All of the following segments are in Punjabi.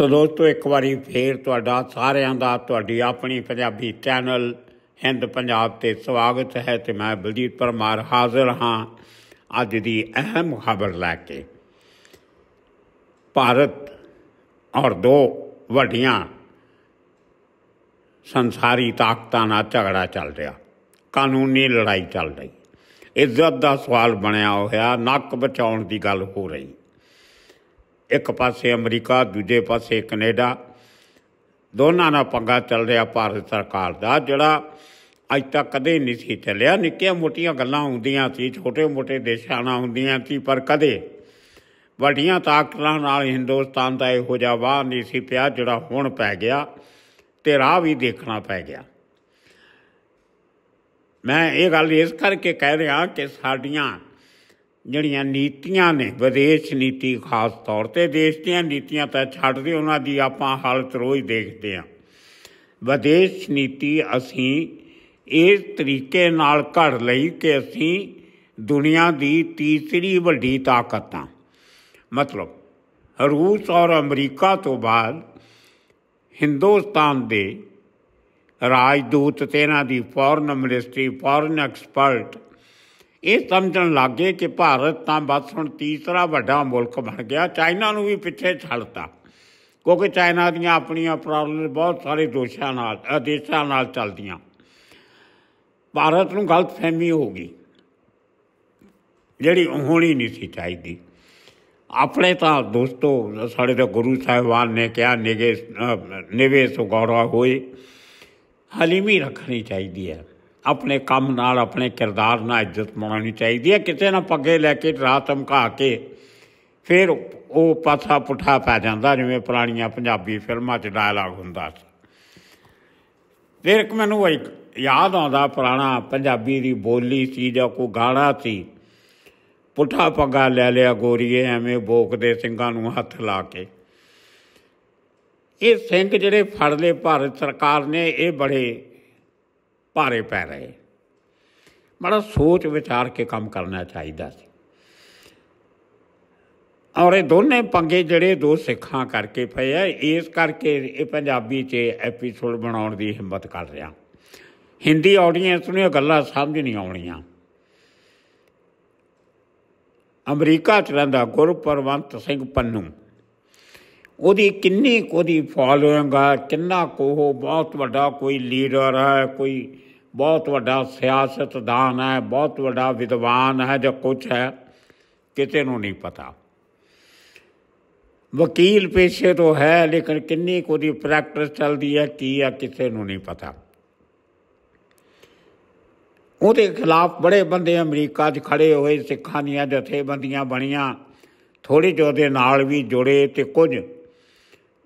ਸੋ ਦੋਸਤੋ ਇੱਕ ਵਾਰੀ ਫੇਰ ਤੁਹਾਡਾ ਸਾਰਿਆਂ ਦਾ ਤੁਹਾਡੀ ਆਪਣੀ ਪੰਜਾਬੀ ਚੈਨਲ ਹਿੰਦ ਪੰਜਾਬ ਤੇ ਸਵਾਗਤ ਹੈ ਤੇ ਮੈਂ ਬਲਜੀਤ ਪਰਮਾਰ ਹਾਜ਼ਰ ਹਾਂ ਅੱਜ ਦੀ ਅਹਿਮ ਖਬਰ ਲੈ ਕੇ ਭਾਰਤ ਔਰ ਦੋ ਵੱਡੀਆਂ ਸੰਸਾਰੀ ਤਾਕਤਾਂ ਨਾਲ ਝਗੜਾ ਚੱਲ ਰਿਹਾ ਕਾਨੂੰਨੀ ਲੜਾਈ ਚੱਲ ਰਹੀ ਇੱਜ਼ਤ ਦਾ ਸਵਾਲ ਬਣਿਆ ਹੋਇਆ ਨੱਕ ਬਚਾਉਣ ਦੀ ਗੱਲ ਹੋ ਰਹੀ ਇੱਕ ਪਾਸੇ ਅਮਰੀਕਾ ਦੂਜੇ ਪਾਸੇ ਕੈਨੇਡਾ ਦੋਨਾਂ ਨਾਲ ਪੰਗਾ ਚੱਲ ਰਿਹਾ ਭਾਰਤ ਸਰਕਾਰ ਦਾ ਜਿਹੜਾ ਅੱਜ ਤੱਕ ਕਦੇ ਨਹੀਂ ਸੀ ਚੱਲਿਆ ਨਿੱਕੀਆਂ ਮੋਟੀਆਂ ਗੱਲਾਂ ਹੁੰਦੀਆਂ ਸੀ ਛੋਟੇ-ਮੋਟੇ ਦੇਸ਼ਾਂ ਨਾਲ ਹੁੰਦੀਆਂ ਸੀ ਪਰ ਕਦੇ ਵੱਡੀਆਂ ਤਾਕਤਾਂ ਨਾਲ ਹਿੰਦੁਸਤਾਨ ਦਾ ਇਹੋ ਜਿਹਾ ਵਾਹ ਨਹੀਂ ਸੀ ਪਿਆ ਜਿਹੜਾ ਹੁਣ ਪੈ ਗਿਆ ਤੇ ਰਾਹ ਵੀ ਦੇਖਣਾ ਪੈ ਗਿਆ ਮੈਂ ਇਹ ਗੱਲ ਇਸ ਕਰਕੇ ਕਹਿ ਰਿਹਾ ਕਿ ਸਾਡੀਆਂ ਜਿਹੜੀਆਂ ਨੀਤੀਆਂ ਨੇ ਵਿਦੇਸ਼ ਨੀਤੀ ਖਾਸ ਤੌਰ ਤੇ ਦੇਸ਼ ਦੀਆਂ ਨੀਤੀਆਂ ਤਾਂ ਛੱਡ ਦੇ ਉਹਨਾਂ ਦੀ ਆਪਾਂ ਹਾਲਤ ਰੋਜ਼ ਦੇਖਦੇ ਆਂ ਵਿਦੇਸ਼ ਨੀਤੀ ਅਸੀਂ ਇਸ ਤਰੀਕੇ ਨਾਲ ਘੜ ਲਈ ਕਿ ਅਸੀਂ ਦੁਨੀਆ ਦੀ ਤੀਸਰੀ ਵੱਡੀ ਤਾਕਤ ਆ ਮਤਲਬ ਰੂਸ ਔਰ ਅਮਰੀਕਾ ਤੋਂ ਬਾਅਦ ਹਿੰਦੁਸਤਾਨ ਦੇ ਰਾਜਦੂਤ ਤੇ ਇਹਨਾਂ ਦੀ ਫੋਰਨ ਮਿਨਿਸਟਰੀ ਫੋਰਨ ਐਕਸਪਰਟ ਇਹ ਸਮਝਣ ਲੱਗੇ ਕਿ ਭਾਰਤ ਤਾਂ ਬਸ ਹੁਣ ਤੀਸਰਾ ਵੱਡਾ ਮੁਲਕ ਬਣ ਗਿਆ ਚਾਈਨਾ ਨੂੰ ਵੀ ਪਿੱਛੇ ਛੱਡਤਾ ਕਿਉਂਕਿ ਚਾਈਨਾ ਦੀਆਂ ਆਪਣੀਆਂ ਪ੍ਰੋਬਲਮ ਬਹੁਤ ਸਾਰੇ ਦੋਸ਼ਾਂ ਨਾਲ ਦੇਸ਼ਾਂ ਨਾਲ ਚੱਲਦੀਆਂ ਭਾਰਤ ਨੂੰ ਗਲਤ ਫਹਿਮੀ ਹੋ ਗਈ ਜਿਹੜੀ ਹੋਣੀ ਨਹੀਂ ਸੀ ਚਾਹੀਦੀ ਆਪਣੇ ਤਾਂ ਦੋਸਤੋ ਸਾਡੇ ਤਾਂ ਗੁਰੂ ਸਾਹਿਬਾਨ ਨੇ ਕਿਹਾ ਨਿਗੇ ਨਿਵੇਸ਼ ਗੌਰਵ ਹੋਏ ਹਲੀਮੀ ਰੱਖਣੀ ਚਾਹੀਦੀ ਹੈ ਆਪਣੇ ਕੰਮ ਨਾਲ ਆਪਣੇ ਕਿਰਦਾਰ ਨਾਲ ਇੱਜ਼ਤ ਮਨਾਉਣੀ ਚਾਹੀਦੀ ਹੈ ਕਿਤੇ ਨਾ ਪੱਗੇ ਲੈ ਕੇ ਰਾਤ ਧਮਕਾ ਕੇ ਫਿਰ ਉਹ ਪਾਸਾ ਪੁੱਠਾ ਪੈ ਜਾਂਦਾ ਜਿਵੇਂ ਪੁਰਾਣੀਆਂ ਪੰਜਾਬੀ ਫਿਲਮਾਂ 'ਚ ਡਾਇਲੌਗ ਹੁੰਦਾ ਸੀ ਫਿਰ ਇੱਕ ਮੈਨੂੰ ਇੱਕ ਯਾਦ ਆਉਂਦਾ ਪੁਰਾਣਾ ਪੰਜਾਬੀ ਦੀ ਬੋਲੀ ਸੀ ਜਾਂ ਕੋਈ ਗਾਣਾ ਸੀ ਪੁੱਠਾ ਪੱਗਾ ਲੈ ਲਿਆ ਗੋਰੀਏ ਐਵੇਂ ਬੋਕਦੇ ਸਿੰਘਾਂ ਨੂੰ ਹੱਥ ਲਾ ਕੇ ਇਹ ਸਿੰਘ ਜਿਹੜੇ ਫੜ ਲਏ ਭਾਰਤ ਸਰਕਾਰ ਨੇ ਇਹ ਬੜੇ ਭਾਰੇ ਪੈ ਰਹੇ ਮੜਾ ਸੋਚ ਵਿਚਾਰ ਕੇ ਕੰਮ ਕਰਨਾ ਚਾਹੀਦਾ ਸੀ ਔਰ ਇਹ ਦੋਨੇ ਪੰਗੇ ਜਿਹੜੇ ਦੋ ਸਿੱਖਾਂ ਕਰਕੇ ਪਏ ਆ ਇਸ ਕਰਕੇ ਇਹ ਪੰਜਾਬੀ 'ਚ ਐਪੀਸੋਡ ਬਣਾਉਣ ਦੀ ਹਿੰਮਤ ਕਰ ਰਿਹਾ ਹਿੰਦੀ ਆਡੀਅנס ਨੂੰ ਇਹ ਗੱਲਾਂ ਸਮਝ ਨਹੀਂ ਆਉਣੀਆਂ ਅਮਰੀਕਾ 'ਚ ਰਹਿੰਦਾ ਗੁਰਪਰਵੰਤ ਸਿੰਘ ਪੰਨੂ ਉਹਦੀ ਕਿੰਨੀ ਕੋਦੀ ਫਾਲੋਇੰਗ ਆ ਕਿੰਨਾ ਕੋਹ ਬਹੁਤ ਵੱਡਾ ਕੋਈ ਲੀਡਰ ਹੈ ਕੋਈ ਬਹੁਤ ਵੱਡਾ ਸਿਆਸਤਦਾਨ ਹੈ ਬਹੁਤ ਵੱਡਾ ਵਿਦਵਾਨ ਹੈ ਜਾਂ ਕੁਝ ਹੈ ਕਿਤੇ ਨੂੰ ਨਹੀਂ ਪਤਾ ਵਕੀਲ ਪੇਸ਼ੇ ਤੋਂ ਹੈ ਲੇਕਿਨ ਕਿੰਨੀ ਕੋਦੀ ਪ੍ਰੈਕਟਿਸ ਚੱਲਦੀ ਹੈ ਕੀ ਆ ਕਿਸੇ ਨੂੰ ਨਹੀਂ ਪਤਾ ਉਹਦੇ ਖਿਲਾਫ ਬੜੇ ਬੰਦੇ ਅਮਰੀਕਾ 'ਚ ਖੜੇ ਹੋਏ ਸਿੱਖਾਂ ਦੀਆਂ ਜਥੇਬੰਦੀਆਂ ਬਣੀਆਂ ਥੋੜੀ ਜੋਦੇ ਨਾਲ ਵੀ ਜੁੜੇ ਤੇ ਕੁਝ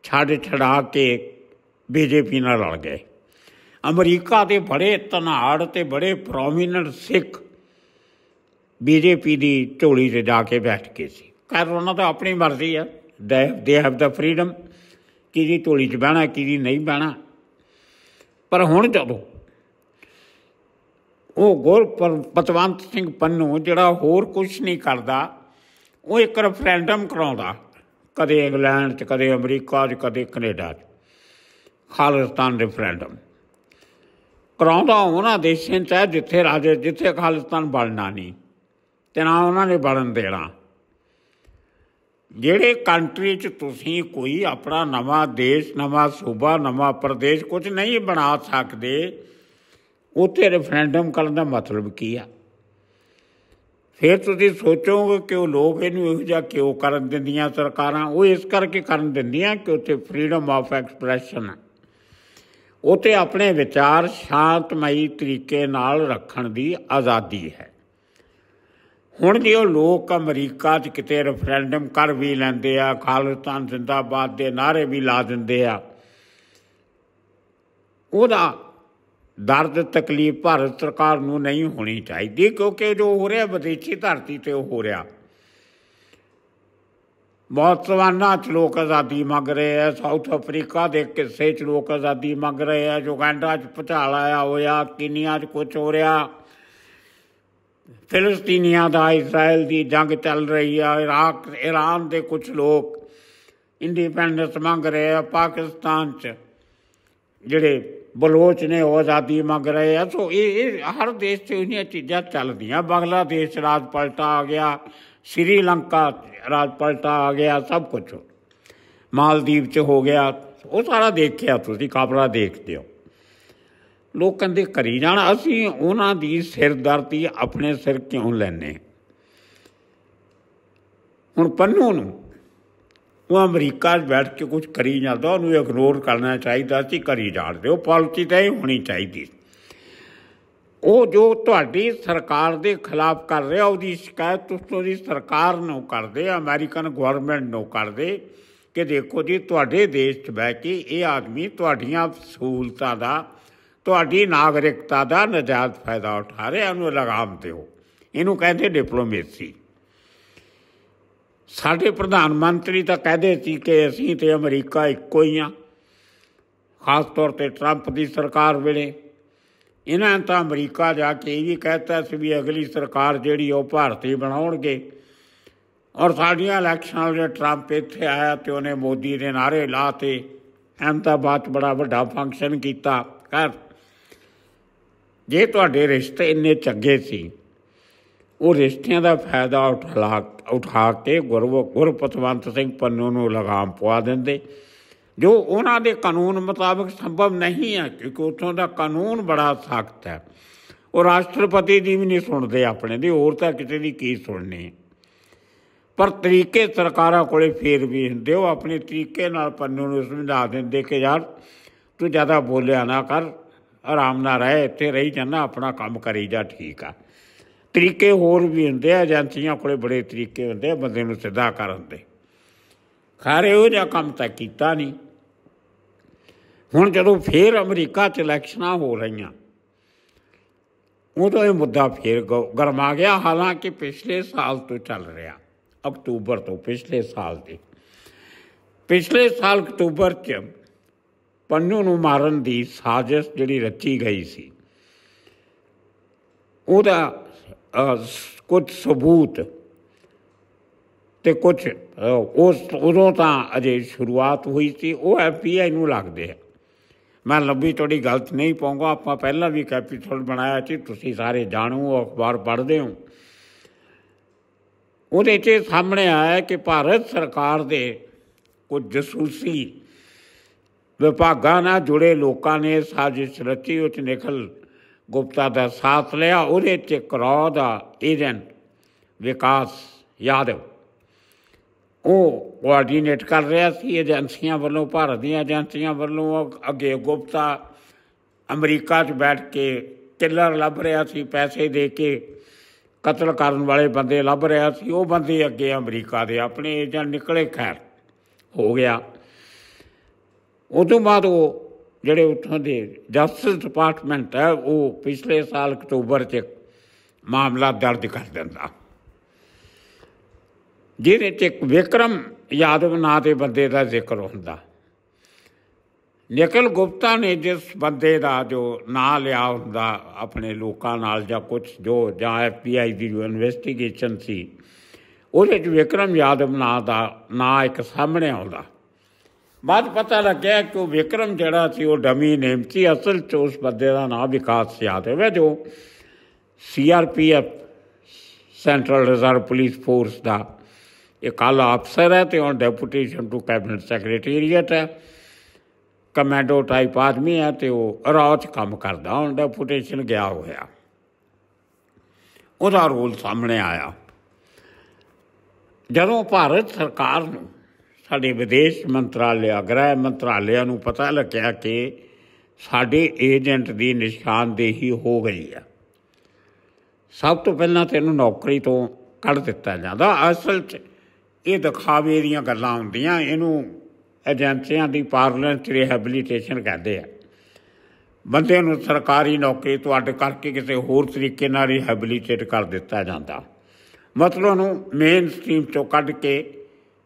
ਛੱਡ ਛੜਾ ਕੇ ਬੀਜੇਪੀ ਨਾਲ ਲੜ ਗਏ ਅਮਰੀਕਾ ਦੇ ਬੜੇ ਤਨਾੜ ਤੇ ਬੜੇ ਪ੍ਰੋਮੀਨੈਂਟ ਸਿੱਖ ਬੀਜੇਪੀ ਦੀ ਝੋਲੀ 'ਚ ਜਾ ਕੇ ਬੈਠ ਗਏ ਸੀ ਕਰ ਉਹਨਾਂ ਦਾ ਆਪਣੀ ਮਰਜ਼ੀ ਆ ਦੇ ਹੈਵ ਦਾ ਫਰੀडम ਕਿ ਦੀ ਝੋਲੀ 'ਚ ਬਹਿਣਾ ਕੀ ਦੀ ਨਹੀਂ ਬਹਿਣਾ ਪਰ ਹੁਣ ਜਦੋਂ ਉਹ ਗੋਲ ਪਤਵੰਤ ਸਿੰਘ ਪੰਨੂ ਜਿਹੜਾ ਹੋਰ ਕੁਝ ਨਹੀਂ ਕਰਦਾ ਉਹ ਇੱਕ ਰੈਫਰੈਂਡਮ ਕਰਾਉਂਦਾ ਕਦੇ ਇੰਗਲੈਂਡ 'ਚ ਕਦੇ ਅਮਰੀਕਾ 'ਚ ਕਦੇ ਕੈਨੇਡਾ 'ਚ ਖਾਲਿਸਤਾਨ ਰੈਫਰੈਂਡਮ ਕਰਾਉਂਦਾ ਉਹਨਾਂ ਦੇਸ਼ਾਂ 'ਚ ਜਿੱਥੇ ਰਾਜੇ ਜਿੱਥੇ ਖਾਲਿਸਤਾਨ ਬਣਨਾ ਨਹੀਂ ਤੇ ਨਾ ਉਹਨਾਂ ਨੇ ਬਣਨ ਦੇਣਾ ਜਿਹੜੇ ਕੰਟਰੀ 'ਚ ਤੁਸੀਂ ਕੋਈ ਆਪਣਾ ਨਵਾਂ ਦੇਸ਼ ਨਵਾਂ ਸੂਬਾ ਨਵਾਂ ਪ੍ਰਦੇਸ਼ ਕੁਝ ਨਹੀਂ ਬਣਾ ਸਕਦੇ ਉੱਥੇ ਰੈਫਰੈਂਡਮ ਕਰਨ ਦਾ ਮਤਲਬ ਕੀ ਆ ਫਿਰ ਤੁਸੀਂ ਸੋਚੋਗੇ ਕਿ ਉਹ ਲੋਕ ਇਹਨੂੰ ਇਹੋ ਜਿਹਾ ਕਿਉਂ ਕਰਨ ਦਿੰਦੀਆਂ ਸਰਕਾਰਾਂ ਉਹ ਇਸ ਕਰਕੇ ਕਰਨ ਦਿੰਦੀਆਂ ਕਿ ਉੱਥੇ ਫਰੀडम ਆਫ ਐਕਸਪ੍ਰੈਸ਼ਨ ਹੈ ਆਪਣੇ ਵਿਚਾਰ ਸ਼ਾਂਤਮਈ ਤਰੀਕੇ ਨਾਲ ਰੱਖਣ ਦੀ ਆਜ਼ਾਦੀ ਹੈ ਹੁਣ ਜੇ ਉਹ ਲੋਕ ਅਮਰੀਕਾ 'ਚ ਕਿਤੇ ਰੈਫਰੈਂਡਮ ਕਰ ਵੀ ਲੈਂਦੇ ਆ ਖਾਲਿਸਤਾਨ ਜ਼ਿੰਦਾਬਾਦ ਦੇ ਨਾਰੇ ਵੀ ਲਾ ਦਿੰਦੇ ਆ ਉਹਦਾ ਦਰਦ ਤਕਲੀਫ ਭਾਰਤ ਸਰਕਾਰ ਨੂੰ ਨਹੀਂ ਹੋਣੀ ਚਾਹੀਦੀ ਕਿਉਂਕਿ ਜੋ ਹੋ ਰਿਹਾ ਵਿਦੇਸ਼ੀ ਧਰਤੀ ਤੇ ਹੋ ਰਿਹਾ ਬੋਤਸਵਾਨਾ 'ਚ ਲੋਕ ਆਜ਼ਾਦੀ ਮੰਗ ਰਹੇ ਆ ਸਾਊਥ ਅਫਰੀਕਾ ਦੇ ਕਿਸੇ 'ਚ ਲੋਕ ਆਜ਼ਾਦੀ ਮੰਗ ਰਹੇ ਆ ਯੁਗਾਂਡਾ 'ਚ ਪਟਾਲ ਆਇਆ ਹੋਇਆ ਕਿੰਨੀਆਂ 'ਚ ਕੁਝ ਹੋ ਰਿਹਾ ਫਿਲਸਤੀਨੀਆਂ ਦਾ ਇਜ਼ਰਾਈਲ ਦੀ ਜੰਗ ਚੱਲ ਰਹੀ ਆ ਇਰਾਕ ਇਰਾਨ ਦੇ ਕੁਝ ਲੋਕ ਇੰਡੀਪੈਂਡੈਂਸ ਮੰਗ ਰਹੇ ਆ ਪਾਕਿਸਤਾਨ 'ਚ ਜਿਹੜੇ ਬਲੋਚ ਨੇ ਆਜ਼ਾਦੀ ਮੰਗ ਰਹੇ ਆ ਸੋ ਇਹ ਇਹ ਹਰ ਦੇਸ਼ 'ਚ ਉਹਨੀਆਂ ਚੀਜ਼ਾਂ ਚੱਲਦੀਆਂ ਬੰਗਲਾਦੇਸ਼ ਰਾਜ ਪਲਟਾ ਆ ਗਿਆ ਸ਼੍ਰੀਲੰਕਾ ਰਾਜ ਪਲਟਾ ਆ ਗਿਆ ਸਭ ਕੁਝ ਮਾਲਦੀਵ 'ਚ ਹੋ ਗਿਆ ਉਹ ਸਾਰਾ ਦੇਖਿਆ ਤੁਸੀਂ ਕਾਪੜਾ ਦੇਖਦੇ ਹੋ ਲੋਕਾਂ ਦੇ ਕਰੀ ਜਾਣਾ ਅਸੀਂ ਉਹਨਾਂ ਦੀ ਸਿਰਦਰਦੀ ਆਪਣੇ ਸਿਰ ਕਿਉਂ ਲੈਨੇ ਹੁਣ ਪੰਨੂ ਨੂੰ ਉਹ ਅਮਰੀਕਾ 'ਚ ਬੈਠ ਕੇ ਕੁਝ ਕਰੀ ਜਾਂਦਾ ਉਹਨੂੰ ਇਗਨੋਰ ਕਰਨਾ ਚਾਹੀਦਾ ਸੀ ਕਰੀ ਜਾਂਦੇ ਉਹ ਪਾਲਿਸੀ ਤਾਂ ਇਹ ਹੋਣੀ ਚਾਹੀਦੀ ਉਹ ਜੋ ਤੁਹਾਡੀ ਸਰਕਾਰ ਦੇ ਖਿਲਾਫ ਕਰ ਰਿਹਾ ਉਹਦੀ ਸ਼ਿਕਾਇਤ ਤੁਸੀਂ ਦੀ ਸਰਕਾਰ ਨੂੰ ਕਰਦੇ ਅਮਰੀਕਨ ਗਵਰਨਮੈਂਟ ਨੂੰ ਕਰਦੇ ਕਿ ਦੇਖੋ ਜੀ ਤੁਹਾਡੇ ਦੇਸ਼ 'ਚ ਬੈ ਕੇ ਇਹ ਆਦਮੀ ਤੁਹਾਡੀਆਂ ਸਹੂਲਤਾਂ ਦਾ ਤੁਹਾਡੀ ਨਾਗਰਿਕਤਾ ਦਾ ਨਜਾਇਜ਼ ਫਾਇਦਾ ਉਠਾ ਰਿਹਾ ਉਹਨੂੰ ਲਗਾਮ ਦਿਓ ਇਹਨੂੰ ਕਹਿੰਦੇ ਡਿਪਲੋਮੇਸੀ ਸਾਡੇ ਪ੍ਰਧਾਨ ਮੰਤਰੀ ਤਾਂ ਕਹਦੇ ਸੀ ਕਿ ਅਸੀਂ ਤੇ ਅਮਰੀਕਾ ਇੱਕੋ ਹੀ ਆ ਖਾਸ ਤੌਰ ਤੇ 트ੰਪ ਦੀ ਸਰਕਾਰ ਵੇਲੇ ਇਹਨਾਂ ਤਾਂ ਅਮਰੀਕਾ ਜਾ ਕੇ ਇਹ ਵੀ ਕਹਿਤਾ ਸੀ ਵੀ ਅਗਲੀ ਸਰਕਾਰ ਜਿਹੜੀ ਉਹ ਭਾਰਤੀ ਬਣਾਉਣਗੇ ਔਰ ਸਾਡੀਆਂ ਇਲੈਕਸ਼ਨਾਂ ਵਿੱਚ 트ੰਪ ਇੱਥੇ ਆਇਆ ਤੇ ਉਹਨੇ ਮੋਦੀ ਦੇ ਨਾਰੇ ਲਾਤੇ ਅਹਿਮਦਾਬਾਦ ਬੜਾ ਵੱਡਾ ਫੰਕਸ਼ਨ ਕੀਤਾ ਕਰ ਜੇ ਤੁਹਾਡੇ ਰਿਸ਼ਤੇ ਇੰਨੇ ਚੰਗੇ ਸੀ ਉਹ ਰਿਸ਼ਤਿਆਂ ਦਾ ਫਾਇਦਾ ਉਠਾ ਉਠਾ ਕੇ ਗੁਰੂ ਗੁਰਪਤਵੰਤ ਸਿੰਘ ਪੰਨੂ ਨੂੰ ਲਗਾਮ ਪਵਾ ਦਿੰਦੇ ਜੋ ਉਹਨਾਂ ਦੇ ਕਾਨੂੰਨ ਮੁਤਾਬਕ ਸੰਭਵ ਨਹੀਂ ਹੈ ਕਿਉਂਕਿ ਉਥੋਂ ਦਾ ਕਾਨੂੰਨ ਬੜਾ ਸਖਤ ਹੈ ਉਹ ਰਾਸ਼ਟਰਪਤੀ ਦੀ ਵੀ ਨਹੀਂ ਸੁਣਦੇ ਆਪਣੇ ਦੀ ਹੋਰ ਤਾਂ ਕਿਤੇ ਦੀ ਕੀ ਸੁਣਨੀ ਪਰ ਤਰੀਕੇ ਸਰਕਾਰਾਂ ਕੋਲੇ ਫੇਰ ਵੀ ਹੁੰਦੇ ਉਹ ਆਪਣੇ ਤਰੀਕੇ ਨਾਲ ਪੰਨੂ ਨੂੰ ਸਮਝਾ ਦਿੰਦੇ ਕਿ ਯਾਰ ਤੂੰ ਜ਼ਿਆਦਾ ਬੋਲਿਆ ਨਾ ਕਰ ਆਰਾਮ ਨਾਲ ਰਹਿ ਇੱਥੇ ਰਹੀ ਜਾਂਦਾ ਆਪਣਾ ਕੰਮ ਕਰੀ ਜਾ ਠੀਕ ਆ ਤਰੀਕੇ ਹੋਰ ਵੀ ਹੁੰਦੇ ਆ ਏਜੰਸੀਆਂ ਕੋਲੇ ਬੜੇ ਤਰੀਕੇ ਹੁੰਦੇ ਆ ਬੰਦੇ ਨੂੰ ਸਿੱਧਾ ਕਰਨ ਦੇ ਖਾਰੇ ਉਹ ਜਿਹਾ ਕੰਮ ਤਾਂ ਕੀਤਾ ਨਹੀਂ ਹੁਣ ਜਦੋਂ ਫੇਰ ਅਮਰੀਕਾ 'ਚ ਇਲੈਕਸ਼ਨਾਂ ਹੋ ਰਹੀਆਂ ਉਦੋਂ ਇਹ ਮੁੱਦਾ ਫੇਰ ਗਰਮਾ ਗਿਆ ਹਾਲਾਂਕਿ ਪਿਛਲੇ ਸਾਲ ਤੋਂ ਚੱਲ ਰਿਹਾ ਅਕਤੂਬਰ ਤੋਂ ਪਿਛਲੇ ਸਾਲ ਦੇ ਪਿਛਲੇ ਸਾਲ ਅਕਤੂਬਰ 'ਚ ਪੰਨੂ ਨੂੰ ਮਾਰਨ ਦੀ ਸਾਜ਼ਿਸ਼ ਜਿਹੜੀ ਰਚੀ ਗਈ ਸੀ ਉਹਦਾ ਕੁਝ ਸਬੂਤ ਤੇ ਕੁਝ ਉਸ ਉਦੋਂ ਤਾਂ ਅਜੇ ਸ਼ੁਰੂਆਤ ਹੋਈ ਸੀ ਉਹ ਐਫਪੀਆਈ ਨੂੰ ਲੱਗਦੇ ਆ ਮੈਂ ਲੰਬੀ ਟੋੜੀ ਗਲਤ ਨਹੀਂ ਪਾਉਂਗਾ ਆਪਾਂ ਪਹਿਲਾਂ ਵੀ ਕੈਪੀਟਲ ਬਣਾਇਆ ਸੀ ਤੁਸੀਂ ਸਾਰੇ ਜਾਣੋ ਅਖਬਾਰ ਪੜ੍ਹਦੇ ਹੋ ਉਹਦੇ 'ਚ ਸਾਹਮਣੇ ਆਇਆ ਕਿ ਭਾਰਤ ਸਰਕਾਰ ਦੇ ਕੁਝ ਜਸੂਸੀ ਵਿਭਾਗਾਂ ਨਾਲ ਜੁੜੇ ਲੋਕਾਂ ਨੇ ਸਾਜ਼ਿਸ਼ ਰਚੀ ਉਹ 'ਚ ਨਿਕਲ ਗੁਪਤਾ ਦਾ ਸਾਥ ਲਿਆ ਉਹਦੇ ਚ ਕਰੋ ਦਾ ਇਹਨ ਵਿਕਾਸ ਯਾਦਵ ਉਹ ਕੋਆਰਡੀਨੇਟ ਕਰ ਰਿਹਾ ਸੀ ਏਜੰਸੀਆਂ ਵੱਲੋਂ ਭਾਰਤ ਦੀਆਂ ਏਜੰਸੀਆਂ ਵੱਲੋਂ ਅੱਗੇ ਗੁਪਤਾ ਅਮਰੀਕਾ 'ਚ ਬੈਠ ਕੇ ਕਿਲਰ ਲੱਭ ਰਿਹਾ ਸੀ ਪੈਸੇ ਦੇ ਕੇ ਕਤਲ ਕਰਨ ਵਾਲੇ ਬੰਦੇ ਲੱਭ ਰਿਹਾ ਸੀ ਉਹ ਬੰਦੇ ਅੱਗੇ ਅਮਰੀਕਾ ਦੇ ਆਪਣੇ ਏਜੰਟ ਨਿਕਲੇ ਖੈਰ ਹੋ ਗਿਆ ਉਸ ਤੋਂ ਬਾਅਦ ਉਹ ਜਿਹੜੇ ਉੱਥੋਂ ਦੇ ਜਸਟਿਸ ਡਿਪਾਰਟਮੈਂਟ ਹੈ ਉਹ ਪਿਛਲੇ ਸਾਲ ਅਕਤੂਬਰ 'ਚ ਮਾਮਲਾ ਦਰਜ ਕਰ ਦਿੰਦਾ ਜਿਹਦੇ 'ਚ ਇੱਕ ਵਿਕਰਮ ਯਾਦਵ ਨਾਂ ਦੇ ਬੰਦੇ ਦਾ ਜ਼ਿਕਰ ਹੁੰਦਾ ਨਿਕਲ ਗੁਪਤਾ ਨੇ ਜਿਸ ਬੰਦੇ ਦਾ ਜੋ ਨਾਂ ਲਿਆ ਹੁੰਦਾ ਆਪਣੇ ਲੋਕਾਂ ਨਾਲ ਜਾਂ ਕੁਝ ਜੋ ਜਾਂ ਐਫਪੀਆਈ ਦੀ ਇਨਵੈਸਟੀਗੇਸ਼ਨ ਸੀ ਉਹਦੇ ਵਿਕਰਮ ਯਾਦਵ ਨਾਂ ਦਾ ਨਾਂ ਇੱਕ ਸਾਹਮਣੇ ਆਉਂਦਾ ਬਾਅਦ ਪਤਾ ਲੱਗਿਆ ਕਿ ਉਹ ਵਿਕਰਮ ਜਿਹੜਾ ਸੀ ਉਹ ਡਮੀ ਨੇਮ ਸੀ ਅਸਲ 'ਚ ਉਸ ਬੰਦੇ ਦਾ ਨਾਮ ਵਿਕਾਸ ਯਾਦ ਹੈ ਜੋ CRPF central reserve police force ਦਾ ਇੱਕ ਆਲਾ ਅਫਸਰ ਹੈ ਤੇ ਹੁਣ ਡੈਪੂਟੇਸ਼ਨ ਟੂ ਕੈਬਨਿਟ ਸੈਕਟਰੀਏਟ ਹੈ ਕਮਾਂਡੋ ਟਾਈਪ ਆਦਮੀ ਹੈ ਤੇ ਉਹ ਰਾਤ ਕੰਮ ਕਰਦਾ ਹੁਣ ਡੈਪੂਟੇਸ਼ਨ ਗਿਆ ਹੋਇਆ ਉਹਦਾ ਰੋਲ ਸਾਹਮਣੇ ਆਇਆ ਜਦੋਂ ਭਾਰਤ ਸਰਕਾਰ ਨੂੰ ਸਾਡੇ ਵਿਦੇਸ਼ ਮੰਤਰਾਲਿਆ ਗ੍ਰਹਿ ਮੰਤਰਾਲਿਆ ਨੂੰ ਪਤਾ ਲੱਗਿਆ ਕਿ ਸਾਡੇ ਏਜੰਟ ਦੀ ਨਿਸ਼ਾਨਦੇਹੀ ਹੋ ਗਈ ਆ ਸਭ ਤੋਂ ਪਹਿਲਾਂ ਤੈਨੂੰ ਨੌਕਰੀ ਤੋਂ ਕੱਢ ਦਿੱਤਾ ਜਾਂਦਾ ਅਸਲ 'ਚ ਇਹ ਦਿਖਾਵੇ ਦੀਆਂ ਗੱਲਾਂ ਹੁੰਦੀਆਂ ਇਹਨੂੰ ਏਜੰਸੀਆਂ ਦੀ ਪਾਰਲੈਂਸ ਰਿਹੈਬਿਲਿਟੇਸ਼ਨ ਕਹਿੰਦੇ ਆ ਬੰਦੇ ਨੂੰ ਸਰਕਾਰੀ ਨੌਕਰੀ ਤੋਂ ਅੱਡ ਕਰਕੇ ਕਿਸੇ ਹੋਰ ਤਰੀਕੇ ਨਾਲ ਰਿਹੈਬਿਲਿਟੇਟ ਕਰ ਦਿੱਤਾ ਜਾਂਦਾ ਮਤਲਬ ਉਹਨੂੰ ਮੇਨ ਸਟ੍ਰੀਮ ਤੋਂ ਕੱਢ ਕੇ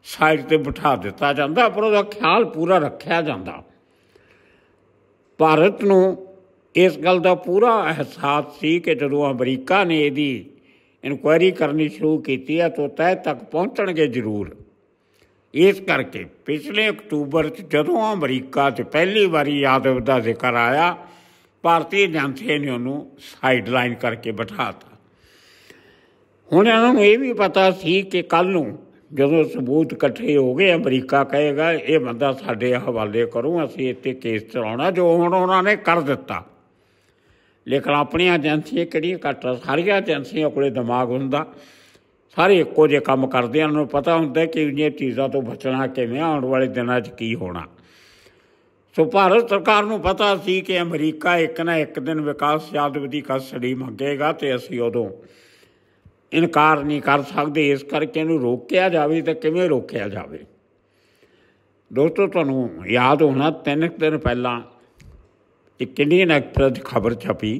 ਸਾਈਡ ਤੇ ਬਿਠਾ ਦਿੱਤਾ ਜਾਂਦਾ ਪਰ ਉਹਦਾ ਖਿਆਲ ਪੂਰਾ ਰੱਖਿਆ ਜਾਂਦਾ ਭਾਰਤ ਨੂੰ ਇਸ ਗੱਲ ਦਾ ਪੂਰਾ ਅਹਿਸਾਸ ਸੀ ਕਿ ਜਦੋਂ ਅਮਰੀਕਾ ਨੇ ਇਹਦੀ ਇਨਕੁਆਇਰੀ ਕਰਨੀ ਸ਼ੁਰੂ ਕੀਤੀ ਹੈ ਤਾਂ ਤੈ ਤੱਕ ਪਹੁੰਚਣਗੇ ਜ਼ਰੂਰ ਇਸ ਕਰਕੇ ਪਿਛਲੇ ਅਕਤੂਬਰ 'ਚ ਜਦੋਂ ਅਮਰੀਕਾ 'ਚ ਪਹਿਲੀ ਵਾਰੀ ਯਾਦਵ ਦਾ ਜ਼ਿਕਰ ਆਇਆ ਭਾਰਤੀ ਜਨਤੇ ਨੇ ਉਹਨੂੰ ਸਾਈਡਲਾਈਨ ਕਰਕੇ ਬਿਠਾਤਾ ਹੁਣ ਇਹਨਾਂ ਨੂੰ ਇਹ ਵੀ ਪਤਾ ਸੀ ਕਿ ਕੱਲ ਨੂੰ ਜਦੋਂ ਸਬੂਤ ਇਕੱਠੇ ਹੋ ਗਏ ਅਮਰੀਕਾ ਕਹੇਗਾ ਇਹ ਬੰਦਾ ਸਾਡੇ ਹਵਾਲੇ ਕਰੋ ਅਸੀਂ ਇੱਥੇ ਕੇਸ ਚਲਾਉਣਾ ਜੋ ਹੁਣ ਉਹਨਾਂ ਨੇ ਕਰ ਦਿੱਤਾ ਲੇਕਿਨ ਆਪਣੀਆਂ ਏਜੰਸੀਆਂ ਕਿਹੜੀਆਂ ਘੱਟ ਸਾਰੀਆਂ ਏਜੰਸੀਆਂ ਕੋਲੇ ਦਿਮਾਗ ਹੁੰਦਾ ਸਾਰੇ ਇੱਕੋ ਜਿਹੇ ਕੰਮ ਕਰਦੇ ਹਨ ਨੂੰ ਪਤਾ ਹੁੰਦਾ ਕਿ ਇਹ ਚੀਜ਼ਾਂ ਤੋਂ ਬਚਣਾ ਕਿਵੇਂ ਆਉਣ ਵਾਲੇ ਦਿਨਾਂ 'ਚ ਕੀ ਹੋਣਾ ਸੋ ਭਾਰਤ ਸਰਕਾਰ ਨੂੰ ਪਤਾ ਸੀ ਕਿ ਅਮਰੀਕਾ ਇੱਕ ਨਾ ਇੱਕ ਦਿਨ ਵਿਕਾਸ ਯਾਦਵ ਦੀ ਕਸੜੀ ਮੰਗੇਗਾ ਤੇ ਅਸੀਂ ਉਦੋਂ ਇਨਕਾਰ ਨਹੀਂ ਕਰ ਸਕਦੇ ਇਸ ਕਰਕੇ ਇਹਨੂੰ ਰੋਕਿਆ ਜਾਵੇ ਤਾਂ ਕਿਵੇਂ ਰੋਕਿਆ ਜਾਵੇ ਦੋਸਤੋ ਤੁਹਾਨੂੰ ਯਾਦ ਹੋਣਾ ਤਿੰਨ ਦਿਨ ਪਹਿਲਾਂ ਇੱਕ ਇੰਡੀਅਨ ਐਕਟਰ ਦੀ ਖਬਰ ਛਪੀ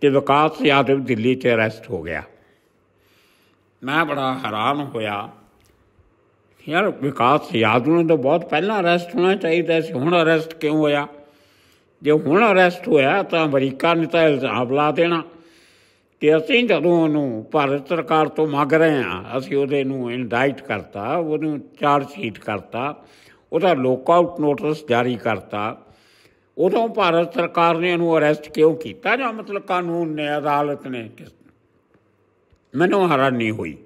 ਕਿ ਵਿਕਾਸ ਯਾਦਵ ਦਿੱਲੀ 'ਚ ਅਰੈਸਟ ਹੋ ਗਿਆ ਮੈਂ ਬੜਾ ਹੈਰਾਨ ਹੋਇਆ ਯਾਰ ਵਿਕਾਸ ਯਾਦਵ ਨੂੰ ਤਾਂ ਬਹੁਤ ਪਹਿਲਾਂ ਅਰੈਸਟ ਹੋਣਾ ਚਾਹੀਦਾ ਸੀ ਹੁਣ ਅਰੈਸਟ ਕਿਉਂ ਹੋਇਆ ਜੇ ਹੁਣ ਅਰੈਸਟ ਹੋਇਆ ਤਾਂ ਅਮਰੀਕਾ ਨੇ ਤਾਂ ਇਲਜ਼ਾਮ ਲਾ ਦੇਣਾ ਕਿ ਅਸੀਂ ਜਦੋਂ ਉਹਨੂੰ ਭਾਰਤ ਸਰਕਾਰ ਤੋਂ ਮੰਗ ਰਹੇ ਹਾਂ ਅਸੀਂ ਉਹਦੇ ਨੂੰ ਇਨਡਾਈਟ ਕਰਤਾ ਉਹਨੂੰ ਚਾਰਜ ਸ਼ੀਟ ਕਰਤਾ ਉਹਦਾ ਲੋਕਆਊਟ ਨੋਟਿਸ ਜਾਰੀ ਕਰਤਾ ਉਦੋਂ ਭਾਰਤ ਸਰਕਾਰ ਨੇ ਉਹਨੂੰ ਅਰੈਸਟ ਕਿਉਂ ਕੀਤਾ ਜਾਂ ਮਤਲਬ ਕਾਨੂੰਨ ਨੇ ਅਦਾਲਤ ਨੇ ਮੈਨੂੰ ਹੈਰਾਨੀ ਹੋਈ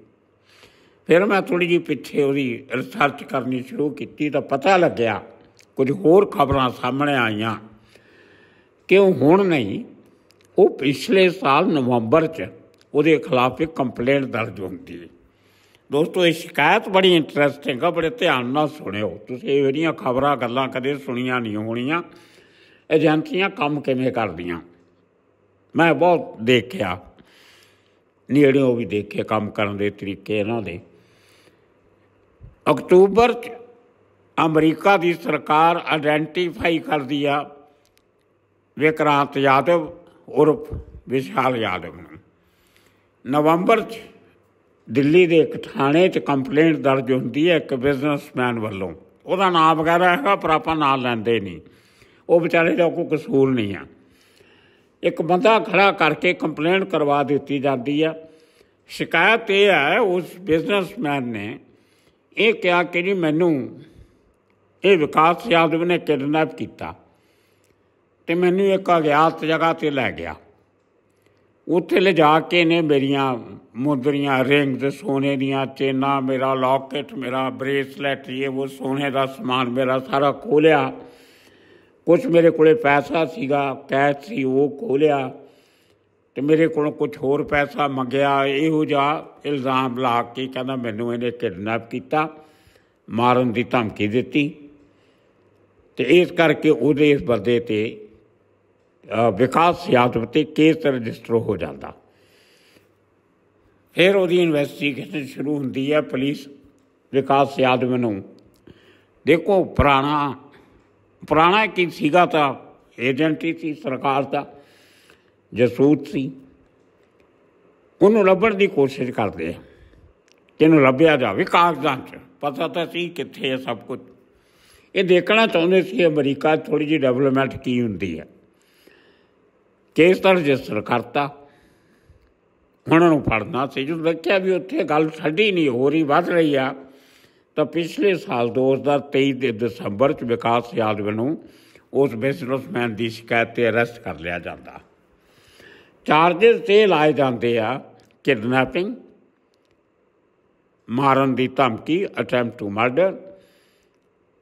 ਫਿਰ ਮੈਂ ਥੋੜੀ ਜੀ ਪਿੱਛੇ ਉਹਦੀ ਰਿਸਰਚ ਕਰਨੀ ਸ਼ੁਰੂ ਕੀਤੀ ਤਾਂ ਪਤਾ ਲੱਗਿਆ ਕੁਝ ਹੋਰ ਖਬਰਾਂ ਸਾਹਮਣੇ ਆਈਆਂ ਕਿ ਹੁਣ ਨਹੀਂ ਉਹ ਪਿਛਲੇ ਸਾਲ ਨਵੰਬਰ 'ਚ ਉਹਦੇ ਖਿਲਾਫ ਇੱਕ ਕੰਪਲੇਂਟ ਦਰਜ ਹੁੰਦੀ ਹੈ ਦੋਸਤੋ ਇਹ ਸ਼ਿਕਾਇਤ ਬੜੀ ਇੰਟਰਸਟਿੰਗ ਆ ਬੜੇ ਧਿਆਨ ਨਾਲ ਸੁਣਿਓ ਤੁਸੀਂ ਇਹ ਜਿਹੜੀਆਂ ਖਬਰਾਂ ਗੱਲਾਂ ਕਦੇ ਸੁਣੀਆਂ ਨਹੀਂ ਹੋਣੀਆਂ ਏਜੰਸੀਆਂ ਕੰਮ ਕਿਵੇਂ ਕਰਦੀਆਂ ਮੈਂ ਬਹੁਤ ਦੇਖਿਆ ਉਹ ਵੀ ਦੇਖੇ ਕੰਮ ਕਰਨ ਦੇ ਤਰੀਕੇ ਇਹਨਾਂ ਦੇ ਅਕਤੂਬਰ 'ਚ ਅਮਰੀਕਾ ਦੀ ਸਰਕਾਰ ਆਇਡੈਂਟੀਫਾਈ ਕਰਦੀ ਆ ਵਿਕਰਾਂਤ ਯਾਦਵ ਉਰਫ ਵਿਸ਼ਾਲ ਯਾਦਵ ਨੂੰ ਨਵੰਬਰ 'ਚ ਦਿੱਲੀ ਦੇ ਇੱਕ ਥਾਣੇ 'ਚ ਕੰਪਲੇਂਟ ਦਰਜ ਹੁੰਦੀ ਹੈ ਇੱਕ ਬਿਜ਼ਨਸਮੈਨ ਵੱਲੋਂ ਉਹਦਾ ਨਾਮ ਵਗੈਰਾ ਹੈਗਾ ਪਰ ਆਪਾਂ ਨਾਂ ਲੈਂਦੇ ਨਹੀਂ ਉਹ ਵਿਚਾਰੇ ਦਾ ਕੋਈ ਕਸੂਰ ਨਹੀਂ ਆ ਇੱਕ ਬੰਦਾ ਖੜਾ ਕਰਕੇ ਕੰਪਲੇਂਟ ਕਰਵਾ ਦਿੱਤੀ ਜਾਂਦੀ ਆ ਸ਼ਿਕਾਇਤ ਇਹ ਹੈ ਉਸ ਬਿਜ਼ਨਸਮੈਨ ਨੇ ਇਹ ਕਿਹਾ ਕਿ ਜੀ ਮੈਨੂੰ ਇਹ ਵਿਕਾਸ ਯਾਦਵ ਨੇ ਕਿਡਨੈਪ ਕੀਤਾ ਤੇ ਮੈਨੂੰ ਇੱਕ ਅਗਿਆਤ ਜਗ੍ਹਾ ਤੇ ਲੈ ਗਿਆ ਉੱਥੇ ਲਿਜਾ ਕੇ ਨੇ ਮੇਰੀਆਂ ਮੁੰਦਰੀਆਂ ਰਿੰਗ ਤੇ ਸੋਨੇ ਦੀਆਂ ਚੇਨਾਂ ਮੇਰਾ ਲੌਕਟ ਮੇਰਾ ਬ੍ਰੇਸਲੈਟ ਇਹ ਉਹ ਸੋਨੇ ਦਾ ਸਮਾਨ ਮੇਰਾ ਸਾਰਾ ਖੋਲਿਆ ਕੁਝ ਮੇਰੇ ਕੋਲੇ ਪੈਸਾ ਸੀਗਾ ਕੈਸ਼ ਸੀ ਉਹ ਖੋਲਿਆ ਤੇ ਮੇਰੇ ਕੋਲੋਂ ਕੁਝ ਹੋਰ ਪੈਸਾ ਮੰਗਿਆ ਇਹੋ ਜਿਹਾ ਇਲਜ਼ਾਮ ਲਾ ਕੇ ਕਹਿੰਦਾ ਮੈਨੂੰ ਇਹਨੇ ਕਿਡਨੈਪ ਕੀਤਾ ਮਾਰਨ ਦੀ ਧਮਕੀ ਦਿੱਤੀ ਤੇ ਇਸ ਕਰਕੇ ਉਹਦੇ ਇਸ ਬੰਦੇ ਤੇ ਵਿਕਾਸ ਯਾਦਵ ਤੇ ਕੇਸ ਰਜਿਸਟਰ ਹੋ ਜਾਂਦਾ ਫਿਰ ਉਹਦੀ ਇਨਵੈਸਟੀਗੇਸ਼ਨ ਸ਼ੁਰੂ ਹੁੰਦੀ ਹੈ ਪੁਲਿਸ ਵਿਕਾਸ ਯਾਦਵ ਨੂੰ ਦੇਖੋ ਪੁਰਾਣਾ ਪੁਰਾਣਾ ਕੀ ਸੀਗਾ ਤਾਂ ਏਜੰਟੀ ਸੀ ਸਰਕਾਰ ਦਾ ਜਸੂਤ ਸੀ ਉਹਨੂੰ ਲੱਭਣ ਦੀ ਕੋਸ਼ਿਸ਼ ਕਰਦੇ ਆ ਕਿਨੂੰ ਲੱਭਿਆ ਜਾਵੇ ਕਾਗਜ਼ਾਂ 'ਚ ਪਤਾ ਤਾਂ ਸੀ ਕਿੱਥੇ ਹੈ ਸਭ ਕੁਝ ਇਹ ਦੇਖਣਾ ਚਾਹੁੰਦੇ ਸੀ ਅਮਰੀਕਾ ਥੋੜੀ ਜਿਹੀ ਡਿਵੈਲਪਮੈਂਟ ਕੀ ਹੁੰਦੀ ਹੈ ਕੇਸ ਤਾਂ ਰਜਿਸਟਰ ਕਰਤਾ ਉਹਨਾਂ ਨੂੰ ਫੜਨਾ ਸੀ ਜਦੋਂ ਦੇਖਿਆ ਵੀ ਉੱਥੇ ਗੱਲ ਛੱਡੀ ਨਹੀਂ ਹੋ ਰਹੀ ਵੱਧ ਰਹੀ ਆ ਤਾਂ ਪਿਛਲੇ ਸਾਲ 2023 ਦੇ ਦਸੰਬਰ 'ਚ ਵਿਕਾਸ ਯਾਦਵ ਨੂੰ ਉਸ ਬਿਜ਼ਨਸਮੈਨ ਦੀ ਸ਼ਿਕਾਇਤ ਤੇ ਅਰੈਸਟ ਕਰ ਲਿਆ ਜਾਂਦਾ ਚਾਰजेस ਤੇ ਲਾਏ ਜਾਂਦੇ ਆ ਕਿਡਨੈਪਿੰਗ ਮਾਰਨ ਦੀ ਧਮਕੀ ਅਟੈਂਪਟ ਟੂ ਮਰਡਰ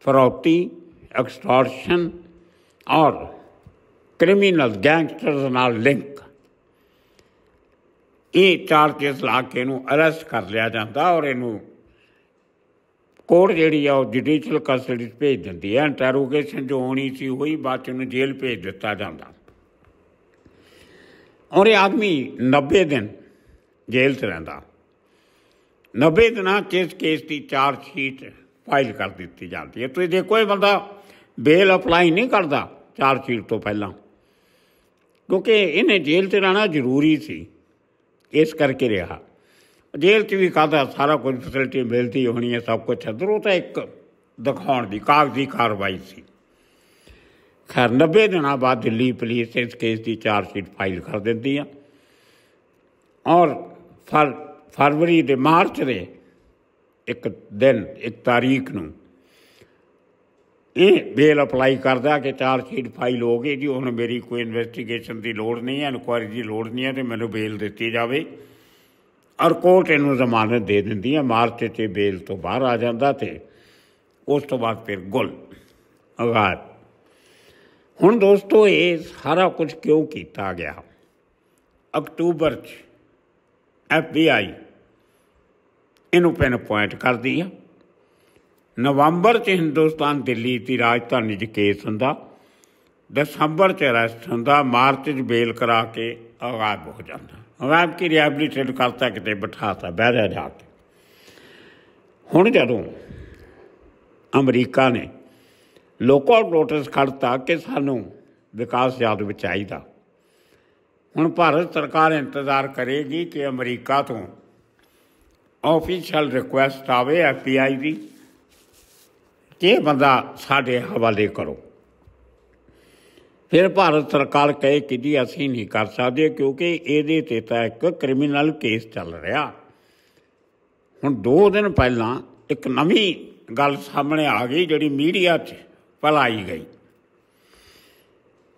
ਫਰੌਤੀ ਐਕਸਟੋਰਸ਼ਨ ਔਰ ਕ੍ਰਿਮੀਨਲ ਗੈਂਗਸਟਰਸ ਨਾਲ ਲਿੰਕ ਇਹ ਚਾਰਜਸ ਲਾ ਕੇ ਇਹਨੂੰ ਅਰੈਸਟ ਕਰ ਲਿਆ ਜਾਂਦਾ ਔਰ ਇਹਨੂੰ ਕੋਰਟ ਜਿਹੜੀ ਆ ਉਹ ਜੁਡੀਸ਼ੀਅਲ ਕਸਟਡੀ ਭੇਜ ਦਿੰਦੀ ਹੈ ਇੰਟਰੋਗੇਸ਼ਨ ਜੋ ਹੋਣੀ ਸੀ ਹੋਈ ਬਾਅਦ ਚ ਉਹਨੂੰ ਜੇਲ੍ਹ ਭੇਜ ਦਿੱਤਾ ਜਾਂਦਾ ਔਰ ਇਹ ਆਦਮੀ 90 ਦਿਨ ਜੇਲ੍ਹ 'ਚ ਰਹਿੰਦਾ 90 ਦਿਨਾਂ ਚ ਇਸ ਕੇਸ ਦੀ ਚਾਰਜ ਸ਼ੀਟ ਫਾਈਲ ਕਰ ਦਿੱਤੀ ਜਾਂਦੀ ਹੈ ਤੁਸੀਂ ਦੇਖੋ ਇਹ ਬੰਦਾ ਬੇਲ ਅਪਲਾਈ ਨਹੀਂ ਕਰਦਾ ਚਾਰਜ ਸ਼ੀਟ ਤੋਂ ਪਹਿਲਾਂ ਕਿਉਂਕਿ ਇਹਨੇ ਜੇਲ੍ਹ 'ਚ ਰਹਿਣਾ ਜ਼ਰੂਰੀ ਸੀ ਇਸ ਕਰਕੇ ਰਿਹਾ ਜੇਲ੍ਹ 'ਚ ਵੀ ਕਾਦਾ ਸਾਰਾ ਕੁਝ ਫੈਸਿਲਿਟੀ ਮਿਲਦੀ ਹੋਣੀ ਹੈ ਸਭ ਕੁਝ ਅਦਰੋਂ ਤਾਂ ਇੱਕ ਦਿਖਾਉਣ ਦੀ ਕਾਗਜ਼ੀ ਕਾਰਵਾਈ ਸੀ ਖੈਰ 90 ਦਿਨਾਂ ਬਾਅਦ ਦਿੱਲੀ ਪੁਲਿਸ ਇਸ ਕੇਸ ਦੀ ਚਾਰਜ ਸ਼ੀਟ ਫਾਈਲ ਕਰ ਦਿੰਦੀ ਆ ਔਰ ਫਰਵਰੀ ਦੇ ਮਾਰਚ ਦੇ ਇੱਕ ਦਿਨ ਇੱਕ ਤਾਰੀਖ ਨੂੰ ਇਹ ਬੇਲ ਅਪਲਾਈ ਕਰਦਾ ਕਿ ਚਾਰ ਸ਼ੀਟ ਫਾਈਲ ਹੋ ਗਈ ਜੀ ਹੁਣ ਮੇਰੀ ਕੋਈ ਇਨਵੈਸਟੀਗੇਸ਼ਨ ਦੀ ਲੋੜ ਨਹੀਂ ਹੈ ਇਨਕੁਆਇਰੀ ਦੀ ਲੋੜ ਨਹੀਂ ਹੈ ਤੇ ਮੈਨੂੰ ਬੇਲ ਦਿੱਤੀ ਜਾਵੇ ਔਰ ਕੋਰਟ ਇਹਨੂੰ ਜ਼ਮਾਨਤ ਦੇ ਦਿੰਦੀ ਹੈ ਮਾਰਚ ਤੇ ਬੇਲ ਤੋਂ ਬਾਹਰ ਆ ਜਾਂਦਾ ਤੇ ਉਸ ਤੋਂ ਬਾਅਦ ਫਿਰ ਗੁਲ ਅਗਾਰ ਹੁਣ ਦੋਸਤੋ ਇਹ ਸਾਰਾ ਕੁਝ ਕਿਉਂ ਕੀਤਾ ਗਿਆ ਅਕਤੂਬਰ ਚ ਐਫਬੀਆਈ ਇਹਨੂੰ ਪੈਨ ਪੁਆਇੰਟ ਕਰਦੀ ਹੈ ਨਵੰਬਰ 'ਚ ਹਿੰਦੁਸਤਾਨ ਦਿੱਲੀ ਦੀ ਰਾਜਧਾਨੀ 'ਚ ਕੇਸ ਹੁੰਦਾ ਦਸੰਬਰ 'ਚ ਅਰੈਸਟ ਹੁੰਦਾ ਮਾਰਚ 'ਚ ਬੇਲ ਕਰਾ ਕੇ ਆਗਾਬ ਹੋ ਜਾਂਦਾ ਆਗਾਬ ਕੀ ਰਿਹੈਬਿਲਿਟੇਟ ਕਰਤਾ ਕਿਤੇ ਬਿਠਾਤਾ ਬਹਿਰਾ ਜਾ ਕੇ ਹੁਣ ਜਦੋਂ ਅਮਰੀਕਾ ਨੇ ਲੋਕਲ ਨੋਟਿਸ ਕੱਢਤਾ ਕਿ ਸਾਨੂੰ ਵਿਕਾਸ ਵਿੱਚ ਆਈਦਾ ਹੁਣ ਭਾਰਤ ਸਰਕਾਰ ਇੰਤਜ਼ਾਰ ਕਰੇਗੀ ਕਿ ਅਮਰੀਕਾ ਤੋਂ ਆਫੀਸ਼ੀਅਲ ਰਿਕੁਐਸਟ ਆਵੇ ਐਫਬੀਆਈ ਦੀ ਕਿ ਬੰਦਾ ਸਾਡੇ ਹਵਾਲੇ ਕਰੋ ਫਿਰ ਭਾਰਤ ਸਰਕਾਰ ਕਹੇ ਕਿ ਜੀ ਅਸੀਂ ਨਹੀਂ ਕਰ ਸਕਦੇ ਕਿਉਂਕਿ ਇਹਦੇ ਤੇ ਤਾਂ ਇੱਕ ਕ੍ਰਿਮੀਨਲ ਕੇਸ ਚੱਲ ਰਿਹਾ ਹੁਣ 2 ਦਿਨ ਪਹਿਲਾਂ ਇੱਕ ਨਵੀਂ ਗੱਲ ਸਾਹਮਣੇ ਆ ਗਈ ਜਿਹੜੀ ਮੀਡੀਆ 'ਚ ਫਲਾਈ ਗਈ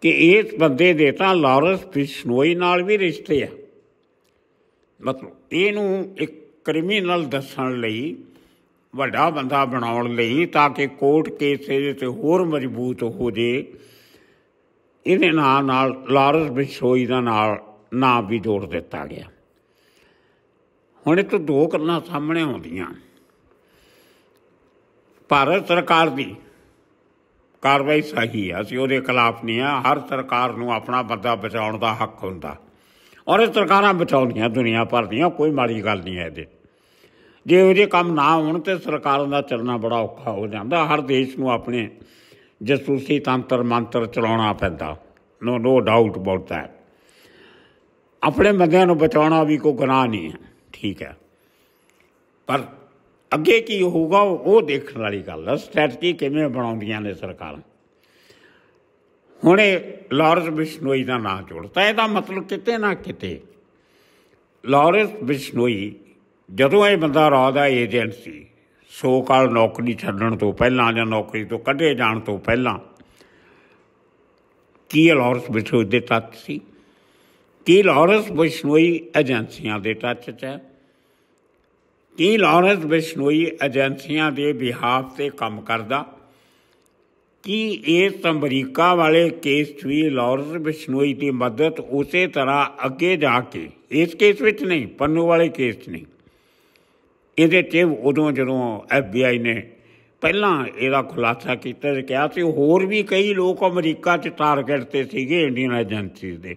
ਕਿ ਇਸ ਬੰਦੇ ਦੇ ਤਾਂ ਲਾਰੈਂਸ ਪਿਸ਼ਨੋਈ ਨਾਲ ਵੀ ਰਿਸ਼ਤੇ ਆ ਮਤਲਬ ਇਹਨੂੰ ਇੱਕ ਕ੍ਰਿਮੀਨਲ ਦੱਸਣ ਲਈ ਵੱਡਾ ਬੰਦਾ ਬਣਾਉਣ ਲਈ ਤਾਂ ਕਿ ਕੋਰਟ ਕੇਸ ਦੇ ਤੇ ਹੋਰ ਮਜ਼ਬੂਤ ਹੋ ਜੇ ਇਹਦੇ ਨਾਲ ਨਾਲ ਲਾਰਸ ਬਿਸ਼ੋਈ ਦਾ ਨਾਲ ਨਾਮ ਵੀ ਜੋੜ ਦਿੱਤਾ ਗਿਆ ਹੁਣ ਇਹ ਤੋਂ ਦੋ ਕੰਨਾਂ ਸਾਹਮਣੇ ਆਉਂਦੀਆਂ ਭਾਰਤ ਸਰਕਾਰ ਦੀ ਕਾਰਵਾਈ ਸਹੀ ਆ ਅਸੀਂ ਉਹਦੇ ਖਿਲਾਫ ਨਹੀਂ ਆ ਹਰ ਸਰਕਾਰ ਨੂੰ ਆਪਣਾ ਬੰਦਾ ਬਚਾਉਣ ਦਾ ਹੱਕ ਹੁੰਦਾ ਔਰ ਇਹ ਸਰਕਾਰਾਂ ਬਚਾਉਂਦੀਆਂ ਦੁਨੀਆ ਭਰ ਦੀਆਂ ਕੋਈ ਮਾੜੀ ਗੱਲ ਨਹੀਂ ਹੈ ਇਹਦੇ ਜੇ ਉਹ ਜੇ ਕੰਮ ਨਾ ਹੋਣ ਤੇ ਸਰਕਾਰਾਂ ਦਾ ਚੱਲਣਾ ਬੜਾ ਔਖਾ ਹੋ ਜਾਂਦਾ ਹਰ ਦੇਸ਼ ਨੂੰ ਆਪਣੇ ਜਸੂਸੀ ਤੰਤਰ ਮੰਤਰ ਚਲਾਉਣਾ ਪੈਂਦਾ no no doubt about that ਆਪਣੇ ਬੰਦਿਆਂ ਨੂੰ ਬਚਾਉਣਾ ਵੀ ਕੋਈ ਗੁਨਾਹ ਨਹੀਂ ਹੈ ਠੀਕ ਹੈ ਪਰ ਅੱਗੇ ਕੀ ਹੋਊਗਾ ਉਹ ਦੇਖਣ ਵਾਲੀ ਗੱਲ ਹੈ ਸਟ੍ਰੈਟਜੀ ਕਿਵੇਂ ਬਣਾਉਂਦੀਆਂ ਨੇ ਸਰਕਾਰਾਂ ਹੁਣੇ ਲਾਰੈਂਸ ਬਿਸ਼ਨੋਈ ਦਾ ਨਾਮ ਜੁੜਦਾ ਇਹਦਾ ਮਤਲਬ ਕਿਤੇ ਨਾ ਕਿਤੇ ਲਾਰੈਂਸ ਬਿਸ਼ਨੋਈ ਜਦੋਂ ਇਹ ਬੰਦਾ ਰੌਦਾ ਦਾ ਏਜੰਟ ਸੀ ਸੋ ਕਾਲ ਨੌਕਰੀ ਛੱਡਣ ਤੋਂ ਪਹਿਲਾਂ ਜਾਂ ਨੌਕਰੀ ਤੋਂ ਕੱਢੇ ਜਾਣ ਤੋਂ ਪਹਿਲਾਂ ਕੀ ਲਾਰਸ ਬਿਸ਼ਨੋਈ ਦੇ ਤੱਤ ਸੀ ਕੀ ਲਾਰਸ ਬਿਸ਼ਨੋਈ ਏਜੰਸੀਆਂ ਦੇ ਟੱਚ 'ਚ ਹੈ ਕੀ ਲਾਰਸ ਬਿਸ਼ਨੋਈ ਏਜੰਸੀਆਂ ਦੇ ਬਿਹਾਫ ਤੇ ਕੰਮ ਕਰਦਾ ਕੀ ਇਹ ਅਮਰੀਕਾ ਵਾਲੇ ਕੇਸ ਵੀ ਲਾਰਸ ਬਿਸ਼ਨੋਈ ਦੀ ਮਦਦ ਉਸੇ ਤਰ੍ਹਾਂ ਅੱਗੇ ਜਾ ਕੇ ਇਸ ਕੇਸ ਵਿੱਚ ਨਹੀਂ ਪੰਨੂ ਵਾਲੇ ਕੇਸ 'ਚ ਨਹੀਂ ਇਹਦੇ ਤੇ ਉਦੋਂ ਜਦੋਂ ਐਫਬੀਆਈ ਨੇ ਪਹਿਲਾਂ ਇਹਦਾ ਖੁਲਾਸਾ ਕੀਤਾ ਤੇ ਕਿਹਾ ਸੀ ਹੋਰ ਵੀ ਕਈ ਲੋਕ ਅਮਰੀਕਾ 'ਚ ਟਾਰਗੇਟ ਤੇ ਸੀਗੇ ਇੰਡੀਅਨ ਏਜੰਸੀਜ਼ ਦੇ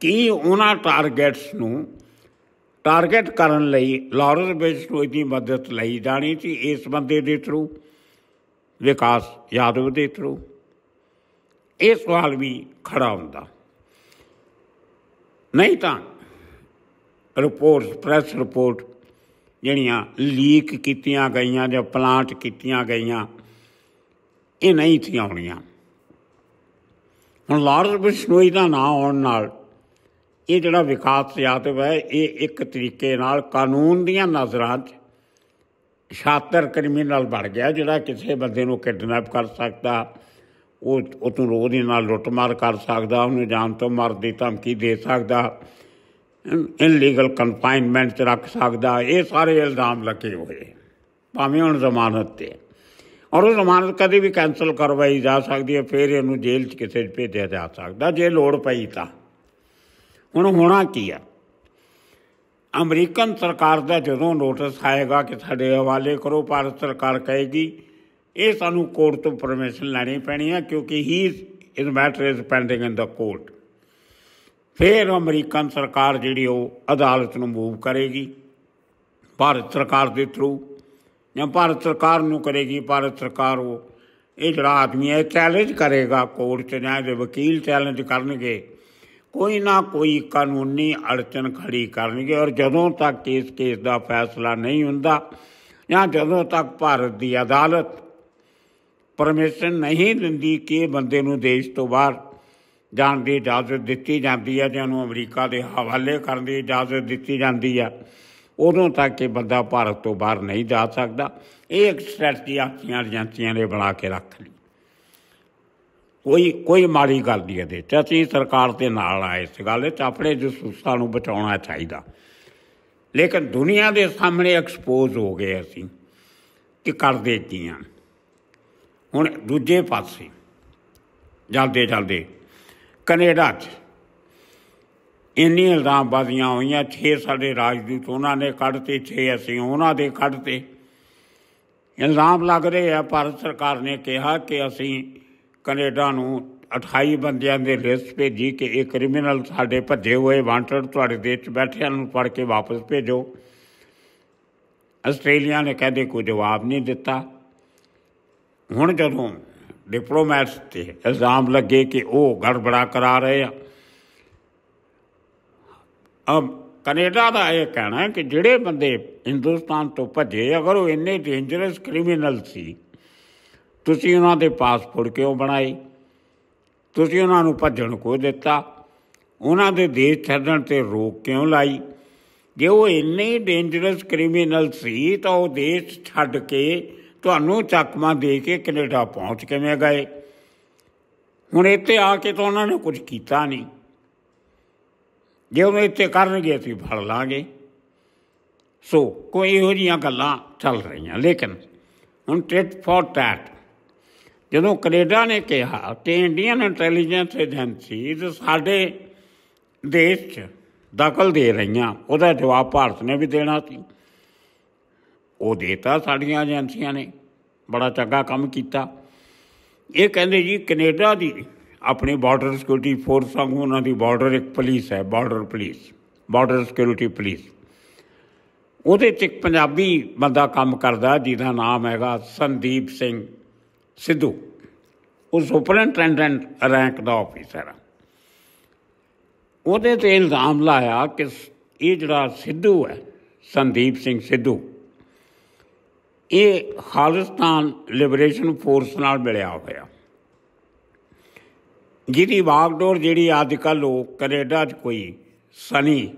ਕੀ ਉਹਨਾਂ ਟਾਰਗੇਟਸ ਨੂੰ ਟਾਰਗੇਟ ਕਰਨ ਲਈ ਲਾਰੈਂਸ ਤੋਂ ਦੀ ਮਦਦ ਲਈ ਜਾਣੀ ਸੀ ਇਸ ਬੰਦੇ ਦੇ ਥਰੂ ਵਿਕਾਸ ਯਾਦਵ ਦੇ ਥਰੂ ਇਹ ਸਵਾਲ ਵੀ ਖੜਾ ਹੁੰਦਾ ਨਹੀਂ ਤਾਂ ਰਿਪੋਰਟ ਪ੍ਰੈਸ ਰਿਪੋਰਟ ਜਿਹੜੀਆਂ ਲੀਕ ਕੀਤੀਆਂ ਗਈਆਂ ਜਾਂ ਪਲਾਂਟ ਕੀਤੀਆਂ ਗਈਆਂ ਇਹ ਨਹੀਂ ਥੀਆਂ ਆਉਣੀਆਂ ਹੁਣ ਲਾਰਡ ਬਿਸ਼ਨੋਈ ਦਾ ਨਾਮ ਆਉਣ ਨਾਲ ਇਹ ਜਿਹੜਾ ਵਿਕਾਸ ਸਿਆਤਵ ਹੈ ਇਹ ਇੱਕ ਤਰੀਕੇ ਨਾਲ ਕਾਨੂੰਨ ਦੀਆਂ ਨਜ਼ਰਾਂ 'ਚ ਸ਼ਾਤਰ ਕ੍ਰਿਮੀਨਲ ਬਣ ਗਿਆ ਜਿਹੜਾ ਕਿਸੇ ਬੰਦੇ ਨੂੰ ਕਿਡਨੈਪ ਕਰ ਸਕਦਾ ਉਹ ਉਹ ਤੋਂ ਰੋਜ਼ ਨਾਲ ਲੁੱਟਮਾਰ ਕਰ ਸਕਦਾ ਉਹਨੂੰ ਜਾਨ ਤੋਂ ਮਰਦੀ ਧਮਕੀ ਦੇ ਸਕਦਾ ਇਨਲੀਗਲ ਕਨਫਾਈਨਮੈਂਟ 'ਚ ਰੱਖ ਸਕਦਾ ਇਹ ਸਾਰੇ ਇਲਜ਼ਾਮ ਲੱਗੇ ਹੋਏ ਭਾਵੇਂ ਹੁਣ ਜ਼ਮਾਨਤ ਤੇ ਔਰ ਉਹ ਜ਼ਮਾਨਤ ਕਦੇ ਵੀ ਕੈਨਸਲ ਕਰਵਾਈ ਜਾ ਸਕਦੀ ਹੈ ਫਿਰ ਇਹਨੂੰ ਜੇਲ੍ਹ 'ਚ ਕਿਸੇ 'ਚ ਭੇਜਿਆ ਜਾ ਸਕਦਾ ਜੇ ਲੋੜ ਪਈ ਤਾਂ ਹੁਣ ਹੋਣਾ ਕੀ ਆ ਅਮਰੀਕਨ ਸਰਕਾਰ ਦਾ ਜਦੋਂ ਨੋਟਿਸ ਆਏਗਾ ਕਿ ਸਾਡੇ ਹਵਾਲੇ ਕਰੋ ਭਾਰਤ ਸਰਕਾਰ ਕਹੇਗੀ ਇਹ ਸਾਨੂੰ ਕੋਰਟ ਤੋਂ ਪਰਮਿਸ਼ਨ ਲੈਣੀ ਪੈਣੀ ਹੈ ਕਿਉਂਕਿ ਹੀ ਇਸ matter is pending in the court ਫਿਰ ਅਮਰੀਕਨ ਸਰਕਾਰ ਜਿਹੜੀ ਉਹ ਅਦਾਲਤ ਨੂੰ ਮੂਵ ਕਰੇਗੀ ਭਾਰਤ ਸਰਕਾਰ ਦੇ ਥਰੂ ਜਾਂ ਭਾਰਤ ਸਰਕਾਰ ਨੂੰ ਕਰੇਗੀ ਭਾਰਤ ਸਰਕਾਰ ਉਹ ਇਹ ਜਿਹੜਾ ਆਦਮੀ ਹੈ ਚੈਲੰਜ ਕਰੇਗਾ ਕੋਰਟ 'ਚ ਜਾਂ ਦੇ ਵਕੀਲ ਚੈਲੰਜ ਕਰਨਗੇ ਕੋਈ ਨਾ ਕੋਈ ਕਾਨੂੰਨੀ ਅੜਚਨ ਖੜੀ ਕਰਨਗੇ ਔਰ ਜਦੋਂ ਤੱਕ ਇਸ ਕੇਸ ਦਾ ਫੈਸਲਾ ਨਹੀਂ ਹੁੰਦਾ ਜਾਂ ਜਦੋਂ ਤੱਕ ਭਾਰਤ ਦੀ ਅਦਾਲਤ ਪਰਮਿਸ਼ਨ ਨਹੀਂ ਦਿੰਦੀ ਕਿ ਬੰਦੇ ਨੂੰ ਦੇਸ਼ ਤੋਂ ਬਾਹਰ ਜਾਣ ਦੀ ਇਜਾਜ਼ਤ ਦਿੱਤੀ ਜਾਂਦੀ ਹੈ ਜਾਂ ਉਹਨੂੰ ਅਮਰੀਕਾ ਦੇ ਹਵਾਲੇ ਕਰਨ ਦੀ ਇਜਾਜ਼ਤ ਦਿੱਤੀ ਜਾਂਦੀ ਹੈ ਉਦੋਂ ਤੱਕ ਕਿ ਬੰਦਾ ਭਾਰਤ ਤੋਂ ਬਾਹਰ ਨਹੀਂ ਜਾ ਸਕਦਾ ਇਹ ਇੱਕ ਸਟ੍ਰੈਟਜੀ ਆਪਣੀਆਂ ਏਜੰਸੀਆਂ ਨੇ ਬਣਾ ਕੇ ਰੱਖ ਲਈ ਕੋਈ ਕੋਈ ਮਾੜੀ ਗੱਲ ਨਹੀਂ ਇਹਦੇ ਚਾਹੀ ਅਸੀਂ ਸਰਕਾਰ ਦੇ ਨਾਲ ਆਏ ਇਸ ਗੱਲ ਚ ਆਪਣੇ ਜਸੂਸਾਂ ਨੂੰ ਬਚਾਉਣਾ ਚਾਹੀਦਾ ਲੇਕਿਨ ਦੁਨੀਆ ਦੇ ਸਾਹਮਣੇ ਐਕਸਪੋਜ਼ ਹੋ ਗਏ ਅਸੀਂ ਕਿ ਕਰਦੇ ਕੀ ਆ ਹੁਣ ਦੂਜੇ ਪਾਸੇ ਜਾਂਦੇ ਜਲਦੇ ਕੈਨੇਡਾ 'ਚ ਇੰਨੀਆਂ ਇਲਜ਼ਾਮਬਾਜ਼ੀਆਂ ਹੋਈਆਂ 6 ਸਾਡੇ ਰਾਜਦੂਤ ਉਹਨਾਂ ਨੇ ਕੱਢਤੇ 6 ਅਸੀਂ ਉਹਨਾਂ ਦੇ ਕੱਢਤੇ ਇਲਜ਼ਾਮ ਲੱਗ ਰਹੇ ਆ ਭਾਰਤ ਸਰਕਾਰ ਨੇ ਕਿਹਾ ਕਿ ਅਸੀਂ ਕੈਨੇਡਾ ਨੂੰ 28 ਬੰਦਿਆਂ ਦੇ ਲਿਸਟ ਭੇਜੀ ਕਿ ਇਹ ਕ੍ਰਿਮੀਨਲ ਸਾਡੇ ਭੱਜੇ ਹੋਏ ਵਾਂਟਡ ਤੁਹਾਡੇ ਦੇਸ਼ 'ਚ ਬੈਠਿਆਂ ਨੂੰ ਫੜ ਕੇ ਵਾਪਸ ਭੇਜੋ ਆਸਟ੍ਰੇਲੀਆ ਨੇ ਕਹਦੇ ਕੋਈ ਜਵਾਬ ਨਹੀਂ ਦਿੱਤਾ ਹੁਣ ਜਦੋਂ ਡਿਪਲੋਮੈਟਸ ਤੇ ਇਲਜ਼ਾਮ ਲੱਗੇ ਕਿ ਉਹ ਗੜਬੜਾ ਕਰਾ ਰਹੇ ਆ ਅਬ ਕੈਨੇਡਾ ਦਾ ਇਹ ਕਹਿਣਾ ਹੈ ਕਿ ਜਿਹੜੇ ਬੰਦੇ ਹਿੰਦੁਸਤਾਨ ਤੋਂ ਭੱਜੇ ਅਗਰ ਉਹ ਇੰਨੇ ਡੇਂਜਰਸ ਕ੍ਰਿਮੀਨਲ ਸੀ ਤੁਸੀਂ ਉਹਨਾਂ ਦੇ ਪਾਸਪੋਰਟ ਕਿਉਂ ਬਣਾਏ ਤੁਸੀਂ ਉਹਨਾਂ ਨੂੰ ਭੱਜਣ ਕੋ ਦਿੱਤਾ ਉਹਨਾਂ ਦੇ ਦੇਸ਼ ਛੱਡਣ ਤੇ ਰੋਕ ਕਿਉਂ ਲਾਈ ਜੇ ਉਹ ਇੰਨੇ ਡੇਂਜਰਸ ਕ੍ਰਿਮੀਨਲ ਸੀ ਤਾਂ ਉਹ ਦੇਸ਼ ਛੱਡ ਕੇ ਤੁਹਾਨੂੰ ਚੱਕਮਾ ਦੇ ਕੇ ਕੈਨੇਡਾ ਪਹੁੰਚ ਕਿਵੇਂ ਗਏ ਹੁਣ ਇੱਥੇ ਆ ਕੇ ਤਾਂ ਉਹਨਾਂ ਨੇ ਕੁਝ ਕੀਤਾ ਨਹੀਂ ਜੇ ਉਹ ਇੱਥੇ ਕਰਨਗੇ ਅਸੀਂ ਫੜ ਲਾਂਗੇ ਸੋ ਕੋਈ ਇਹੋ ਜੀਆਂ ਗੱਲਾਂ ਚੱਲ ਰਹੀਆਂ ਲੇਕਿਨ ਹੁਣ ਟਿਟ ਫੋਰ ਟੈਟ ਜਦੋਂ ਕੈਨੇਡਾ ਨੇ ਕਿਹਾ ਤੇ ਇੰਡੀਅਨ ਇੰਟੈਲੀਜੈਂਸ ਏਜੰਸੀ ਸਾਡੇ ਦੇਸ਼ 'ਚ ਦਖਲ ਦੇ ਰਹੀਆਂ ਉਹਦਾ ਜਵਾਬ ਭਾਰਤ ਨੇ ਵੀ ਦੇਣਾ ਸੀ ਉਹ ਦੇਤਾ ਸਾਡੀਆਂ ਏਜੰਸੀਆਂ ਨੇ ਬੜਾ ਚੰਗਾ ਕੰਮ ਕੀਤਾ ਇਹ ਕਹਿੰਦੇ ਜੀ ਕੈਨੇਡਾ ਦੀ ਆਪਣੀ ਬਾਰਡਰ ਸਿਕਿਉਰਿਟੀ ਫੋਰਸ ਵਾਂਗੂ ਉਹਨਾਂ ਦੀ ਬਾਰਡਰ ਇੱਕ ਪੁਲਿਸ ਹੈ border police border security police ਉਹਦੇ 'ਚ ਇੱਕ ਪੰਜਾਬੀ ਬੰਦਾ ਕੰਮ ਕਰਦਾ ਜਿਹਦਾ ਨਾਮ ਹੈਗਾ ਸੰਦੀਪ ਸਿੰਘ ਸਿੱਧੂ ਉਹ ਸੁਪਰਿੰਟੈਂਡੈਂਟ ਰੈਂਕ ਦਾ ਆਫੀਸਰ ਆ ਉਹਦੇ ਤੇ ਇਲਜ਼ਾਮ ਲਾਇਆ ਕਿ ਇਹ ਜਿਹੜਾ ਸਿੱਧੂ ਹੈ ਸੰਦੀਪ ਸਿੰਘ ਸਿੱਧੂ ਇਹ ਖਾਲਿਸਤਾਨ ਲਿਬਰੇਸ਼ਨ ਫੋਰਸ ਨਾਲ ਮਿਲਿਆ ਹੋਇਆ ਜਿਹਦੀ ਬਾਗਡੋਰ ਜਿਹੜੀ ਅੱਜ ਲੋਕ ਕੈਨੇਡਾ 'ਚ ਕੋਈ ਸਨੀ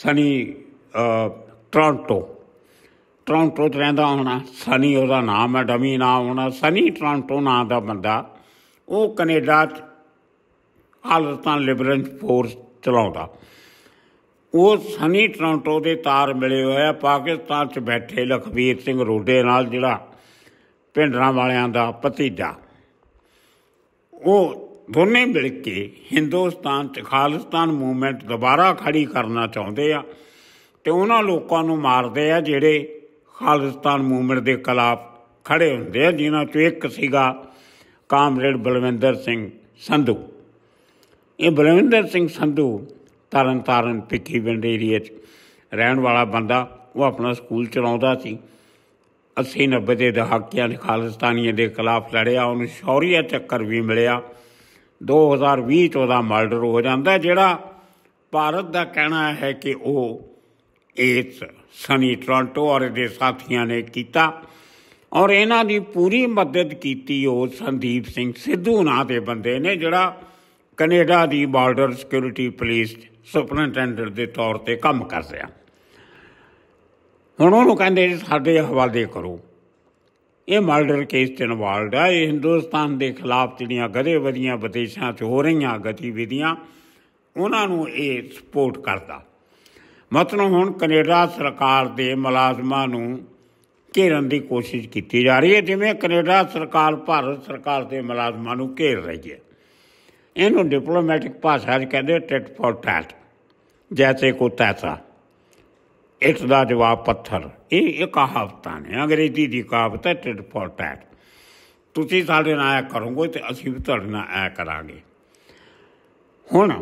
ਸਨੀ ਟ੍ਰਾਂਟੋ ਟ੍ਰਾਂਟੋ ਤੇ ਰਹਿੰਦਾ ਹੋਣਾ ਸਨੀ ਉਹਦਾ ਨਾਮ ਹੈ ਡਮੀ ਨਾਮ ਹੋਣਾ ਸਨੀ ਟ੍ਰਾਂਟੋ ਨਾਂ ਦਾ ਬੰਦਾ ਉਹ ਕੈਨੇਡਾ 'ਚ ਖਾਲਿਸਤਾਨ ਲਿਬਰੇਸ਼ਨ ਫੋਰਸ ਚਲਾਉਂਦਾ ਉਹ ਸਨੀ ਟੋਰਾਂਟੋ ਦੇ ਤਾਰ ਮਿਲੇ ਹੋਇਆ ਪਾਕਿਸਤਾਨ 'ਚ ਬੈਠੇ ਲਖਵੀਰ ਸਿੰਘ ਰੋਡੇ ਨਾਲ ਜਿਹੜਾ ਪਿੰਡਰਾਂ ਵਾਲਿਆਂ ਦਾ ਭਤੀਜਾ ਉਹ ਦੋਨੇ ਮਿਲ ਕੇ ਹਿੰਦੁਸਤਾਨ 'ਚ ਖਾਲਿਸਤਾਨ ਮੂਵਮੈਂਟ ਦੁਬਾਰਾ ਖੜੀ ਕਰਨਾ ਚਾਹੁੰਦੇ ਆ ਤੇ ਉਹਨਾਂ ਲੋਕਾਂ ਨੂੰ ਮਾਰਦੇ ਆ ਜਿਹੜੇ ਖਾਲਿਸਤਾਨ ਮੂਵਮੈਂਟ ਦੇ ਖਿਲਾਫ ਖੜੇ ਹੁੰਦੇ ਆ ਜਿਨ੍ਹਾਂ 'ਚੋਂ ਇੱਕ ਸੀਗਾ ਕਾਮਰੇਡ ਬਲਵਿੰਦਰ ਸਿੰਘ ਸੰਧੂ ਇਹ ਬਲਵਿੰਦਰ ਸਿੰਘ ਸੰਧੂ ਤਰਨ ਤਾਰਨ ਪਿੱਠੀ ਪਿੰਡ ਏਰੀਏ 'ਚ ਰਹਿਣ ਵਾਲਾ ਬੰਦਾ ਉਹ ਆਪਣਾ ਸਕੂਲ ਚਲਾਉਂਦਾ ਸੀ 80 90 ਦੇ ਦਹਾਕਿਆਂ ਦੇ ਖਾਲਸਤਾਨੀਆਂ ਦੇ ਖਿਲਾਫ ਲੜਿਆ ਉਹਨੂੰ ਸ਼ੌਰੀਆ ਚੱਕਰ ਵੀ ਮਿਲਿਆ 2020 ਤੋਂ ਦਾ ਮਰਡਰ ਹੋ ਜਾਂਦਾ ਜਿਹੜਾ ਭਾਰਤ ਦਾ ਕਹਿਣਾ ਹੈ ਕਿ ਉਹ ਇਸ ਸਨੀ ਟ੍ਰਾਂਟੋ ਔਰ ਦੇ ਸਾਥੀਆਂ ਨੇ ਕੀਤਾ ਔਰ ਇਹਨਾਂ ਦੀ ਪੂਰੀ ਮਦਦ ਕੀਤੀ ਉਹ ਸੰਦੀਪ ਸਿੰਘ ਸਿੱਧੂ ਨਾਂ ਦੇ ਬੰਦੇ ਨੇ ਜਿਹੜਾ ਕੈਨੇਡਾ ਦੀ ਬਾਰਡਰ ਸਿਕਿਉਰਿਟੀ ਪੁਲਿਸ ਸੁਪਰਨਟੈਂਡੈਂਟ ਦੇ ਤੌਰ ਤੇ ਕੰਮ ਕਰ ਰਿਹਾ ਹੁਣ ਉਹਨੂੰ ਕਹਿੰਦੇ ਸਾਡੇ ਹਵਾਲੇ ਕਰੋ ਇਹ ਮਰਡਰ ਕੇਸ ਤੇ ਇਨਵਾਲਡ ਆ ਇਹ ਹਿੰਦੁਸਤਾਨ ਦੇ ਖਿਲਾਫ ਜਿਹੜੀਆਂ ਵਧੀਆਂ ਵਿਦੇਸ਼ਾਂ 'ਚ ਹੋ ਰਹੀਆਂ ਗਤੀਵਿਧੀਆਂ ਉਹਨਾਂ ਨੂੰ ਇਹ ਸਪੋਰਟ ਕਰਦਾ ਮਤਲਬ ਹੁਣ ਕੈਨੇਡਾ ਸਰਕਾਰ ਦੇ ਮੁਲਾਜ਼ਮਾਂ ਨੂੰ ਘੇਰਨ ਦੀ ਕੋਸ਼ਿਸ਼ ਕੀਤੀ ਜਾ ਰਹੀ ਹੈ ਜਿਵੇਂ ਕੈਨੇਡਾ ਸਰਕਾਰ ਭਾਰਤ ਸਰਕਾਰ ਦੇ ਮੁਲਾਜ਼ਮਾਂ ਨੂੰ ਘੇਰ ਰਹੀ ਹੈ ਇਹਨੂੰ ਡਿਪਲੋਮੈਟਿਕ ਭਾਸ਼ਾ 'ਚ ਕਹਿੰਦੇ ਟਿਟ ਫॉर ਟੈਟ ਜੈਸੇ ਕੋ ਤੈਸਾ ਇਸ ਦਾ ਜਵਾਬ ਪੱਥਰ ਇਹ ਇੱਕ ਹਫਤਾ ਨੇ ਅੰਗਰੇਜ਼ੀ ਦੀ ਕਹਾਵਤ ਹੈ ਟਿਡ ਫੋਰ ਟੈਟ ਤੁਸੀਂ ਸਾਡੇ ਨਾਲ ਆਇਆ ਕਰੋਗੇ ਤੇ ਅਸੀਂ ਵੀ ਤੁਹਾਡੇ ਨਾਲ ਆਇਆ ਕਰਾਂਗੇ ਹੁਣ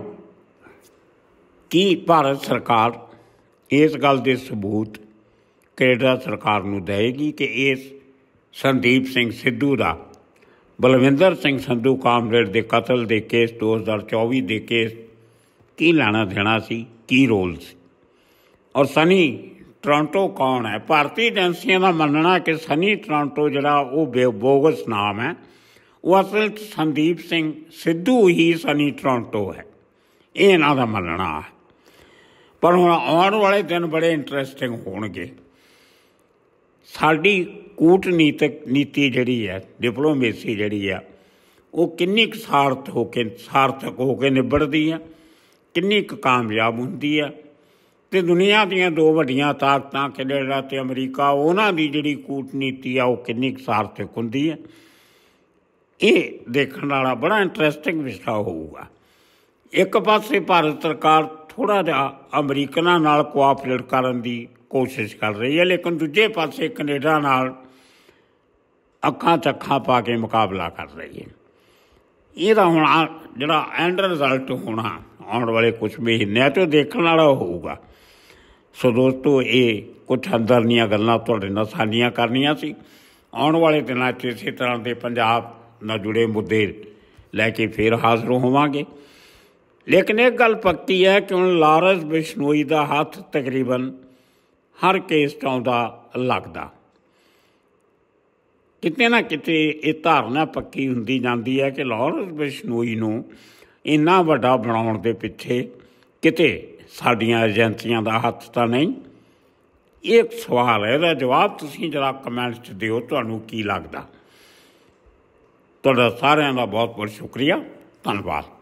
ਕੀ ਭਾਰਤ ਸਰਕਾਰ ਇਸ ਗੱਲ ਦੇ ਸਬੂਤ ਕੈਨੇਡਾ ਸਰਕਾਰ ਨੂੰ ਦੇਵੇਗੀ ਕਿ ਇਸ ਸੰਦੀਪ ਸਿੰਘ ਸਿੱਧੂ ਦਾ ਬਲਵਿੰਦਰ ਸਿੰਘ ਸੰਧੂ ਕਾਮਰੇਡ ਦੇ ਕਤਲ ਦੇ ਕੇਸ 2024 ਦੇ ਕੇਸ ਕੀ ਲੈਣਾ ਦੇਣਾ ਸੀ ਕੀ ਰੋਲ ਸੀ ਔਰ ਸਨੀ ਟ੍ਰਾਂਟੋ ਕੌਣ ਹੈ ਭਾਰਤੀ ਏਜੰਸੀਆਂ ਦਾ ਮੰਨਣਾ ਕਿ ਸਨੀ ਟ੍ਰਾਂਟੋ ਜਿਹੜਾ ਉਹ ਬੋਗਸ ਨਾਮ ਹੈ ਉਹ ਅਸਲ ਸੰਦੀਪ ਸਿੰਘ ਸਿੱਧੂ ਹੀ ਸਨੀ ਟ੍ਰਾਂਟੋ ਹੈ ਇਹ ਇਹਨਾਂ ਦਾ ਮੰਨਣਾ ਹੈ ਪਰ ਹੁਣ ਆਉਣ ਵਾਲੇ ਦਿਨ ਬੜੇ ਇੰਟਰਸਟਿੰਗ ਹੋਣਗੇ ਸਾਡੀ ਕੂਟਨੀਤਿਕ ਨੀਤੀ ਜਿਹੜੀ ਹੈ ਡਿਪਲੋਮੇਸੀ ਜਿਹੜੀ ਆ ਉਹ ਕਿੰਨੀ ਸਾਰਥਕ ਹੋ ਕੇ ਸਾਰਥਕ ਹੋ ਕੇ ਨਿਭੜਦੀ ਆ ਕਿੰਨੀ ਕੁ ਕਾਮਯਾਬ ਹੁੰਦੀ ਹੈ ਤੇ ਦੁਨੀਆ ਦੀਆਂ ਦੋ ਵੱਡੀਆਂ ਤਾਕਤਾਂ ਕੈਨੇਡਾ ਤੇ ਅਮਰੀਕਾ ਉਹਨਾਂ ਦੀ ਜਿਹੜੀ ਕੂਟਨੀਤੀ ਆ ਉਹ ਕਿੰਨੀ ਕੁ ਸਾਰਥਕ ਹੁੰਦੀ ਹੈ ਇਹ ਦੇਖਣ ਵਾਲਾ ਬੜਾ ਇੰਟਰਸਟਿੰਗ ਵਿਸ਼ਾ ਹੋਊਗਾ ਇੱਕ ਪਾਸੇ ਭਾਰਤ ਸਰਕਾਰ ਥੋੜਾ ਜਿਹਾ ਅਮਰੀਕਨਾਂ ਨਾਲ ਕੋਆਪਰੇਟ ਕਰਨ ਦੀ ਕੋਸ਼ਿਸ਼ ਕਰ ਰਹੀ ਹੈ ਲੇਕਿਨ ਦੂਜੇ ਪਾਸੇ ਕੈਨੇਡਾ ਨਾਲ ਅੱਖਾਂ ਚੱਖਾਂ ਪਾ ਕੇ ਮੁਕਾਬਲਾ ਕਰ ਰਹੀ ਹੈ ਇਹਦਾ ਹੁਣ ਜਿਹੜਾ ਐਂਡ ਰਿਜ਼ਲਟ ਹੋਣਾ ਆਉਣ ਵਾਲੇ ਕੁਝ ਮਹੀਨਿਆਂ ਤੋਂ ਦੇਖਣ ਵਾਲਾ ਹੋਊਗਾ ਸੋ ਦੋਸਤੋ ਇਹ ਕੁਝ ਅੰਦਰਨੀਆਂ ਗੱਲਾਂ ਤੁਹਾਡੇ ਨਾਲ ਸਾਂਝੀਆਂ ਕਰਨੀਆਂ ਸੀ ਆਉਣ ਵਾਲੇ ਦਿਨਾਂ 'ਚ ਇਸੇ ਤਰ੍ਹਾਂ ਦੇ ਪੰਜਾਬ ਨਾਲ ਜੁੜੇ ਮੁੱਦੇ ਲੈ ਕੇ ਫੇਰ ਹਾਜ਼ਰ ਹੋਵਾਂਗੇ ਲੇਕਿਨ ਇੱਕ ਗੱਲ ਪੱਕੀ ਹੈ ਕਿ ਹੁਣ ਲਾਰਸ ਬਿਸ਼ਨੋਈ ਦਾ ਹੱਥ ਤਕਰੀਬਨ ਹਰ ਕੇਸ ਤੋਂ ਦਾ ਲੱਗਦਾ ਕਿਤੇ ਨਾ ਕਿਤੇ ਇਹ ਧਾਰਨਾ ਪੱਕੀ ਹੁੰਦੀ ਜਾਂਦੀ ਹੈ ਕਿ ਲਾਰਸ ਬਿਸ਼ਨੋਈ ਨੂੰ ਇੰਨਾ ਵੱਡਾ ਬਣਾਉਣ ਦੇ ਪਿੱਛੇ ਕਿਤੇ ਸਾਡੀਆਂ ਏਜੰਸੀਆਂ ਦਾ ਹੱਥ ਤਾਂ ਨਹੀਂ ਇੱਕ ਸਵਾਲ ਹੈ ਇਹਦਾ ਜਵਾਬ ਤੁਸੀਂ ਜਰਾ ਕਮੈਂਟਸ 'ਚ ਦਿਓ ਤੁਹਾਨੂੰ ਕੀ ਲੱਗਦਾ ਤੁਹਾਡਾ ਸਾਰਿਆਂ ਦਾ ਬਹੁਤ ਬਹੁਤ ਸ਼ੁਕਰੀਆ ਧੰਨਵਾਦ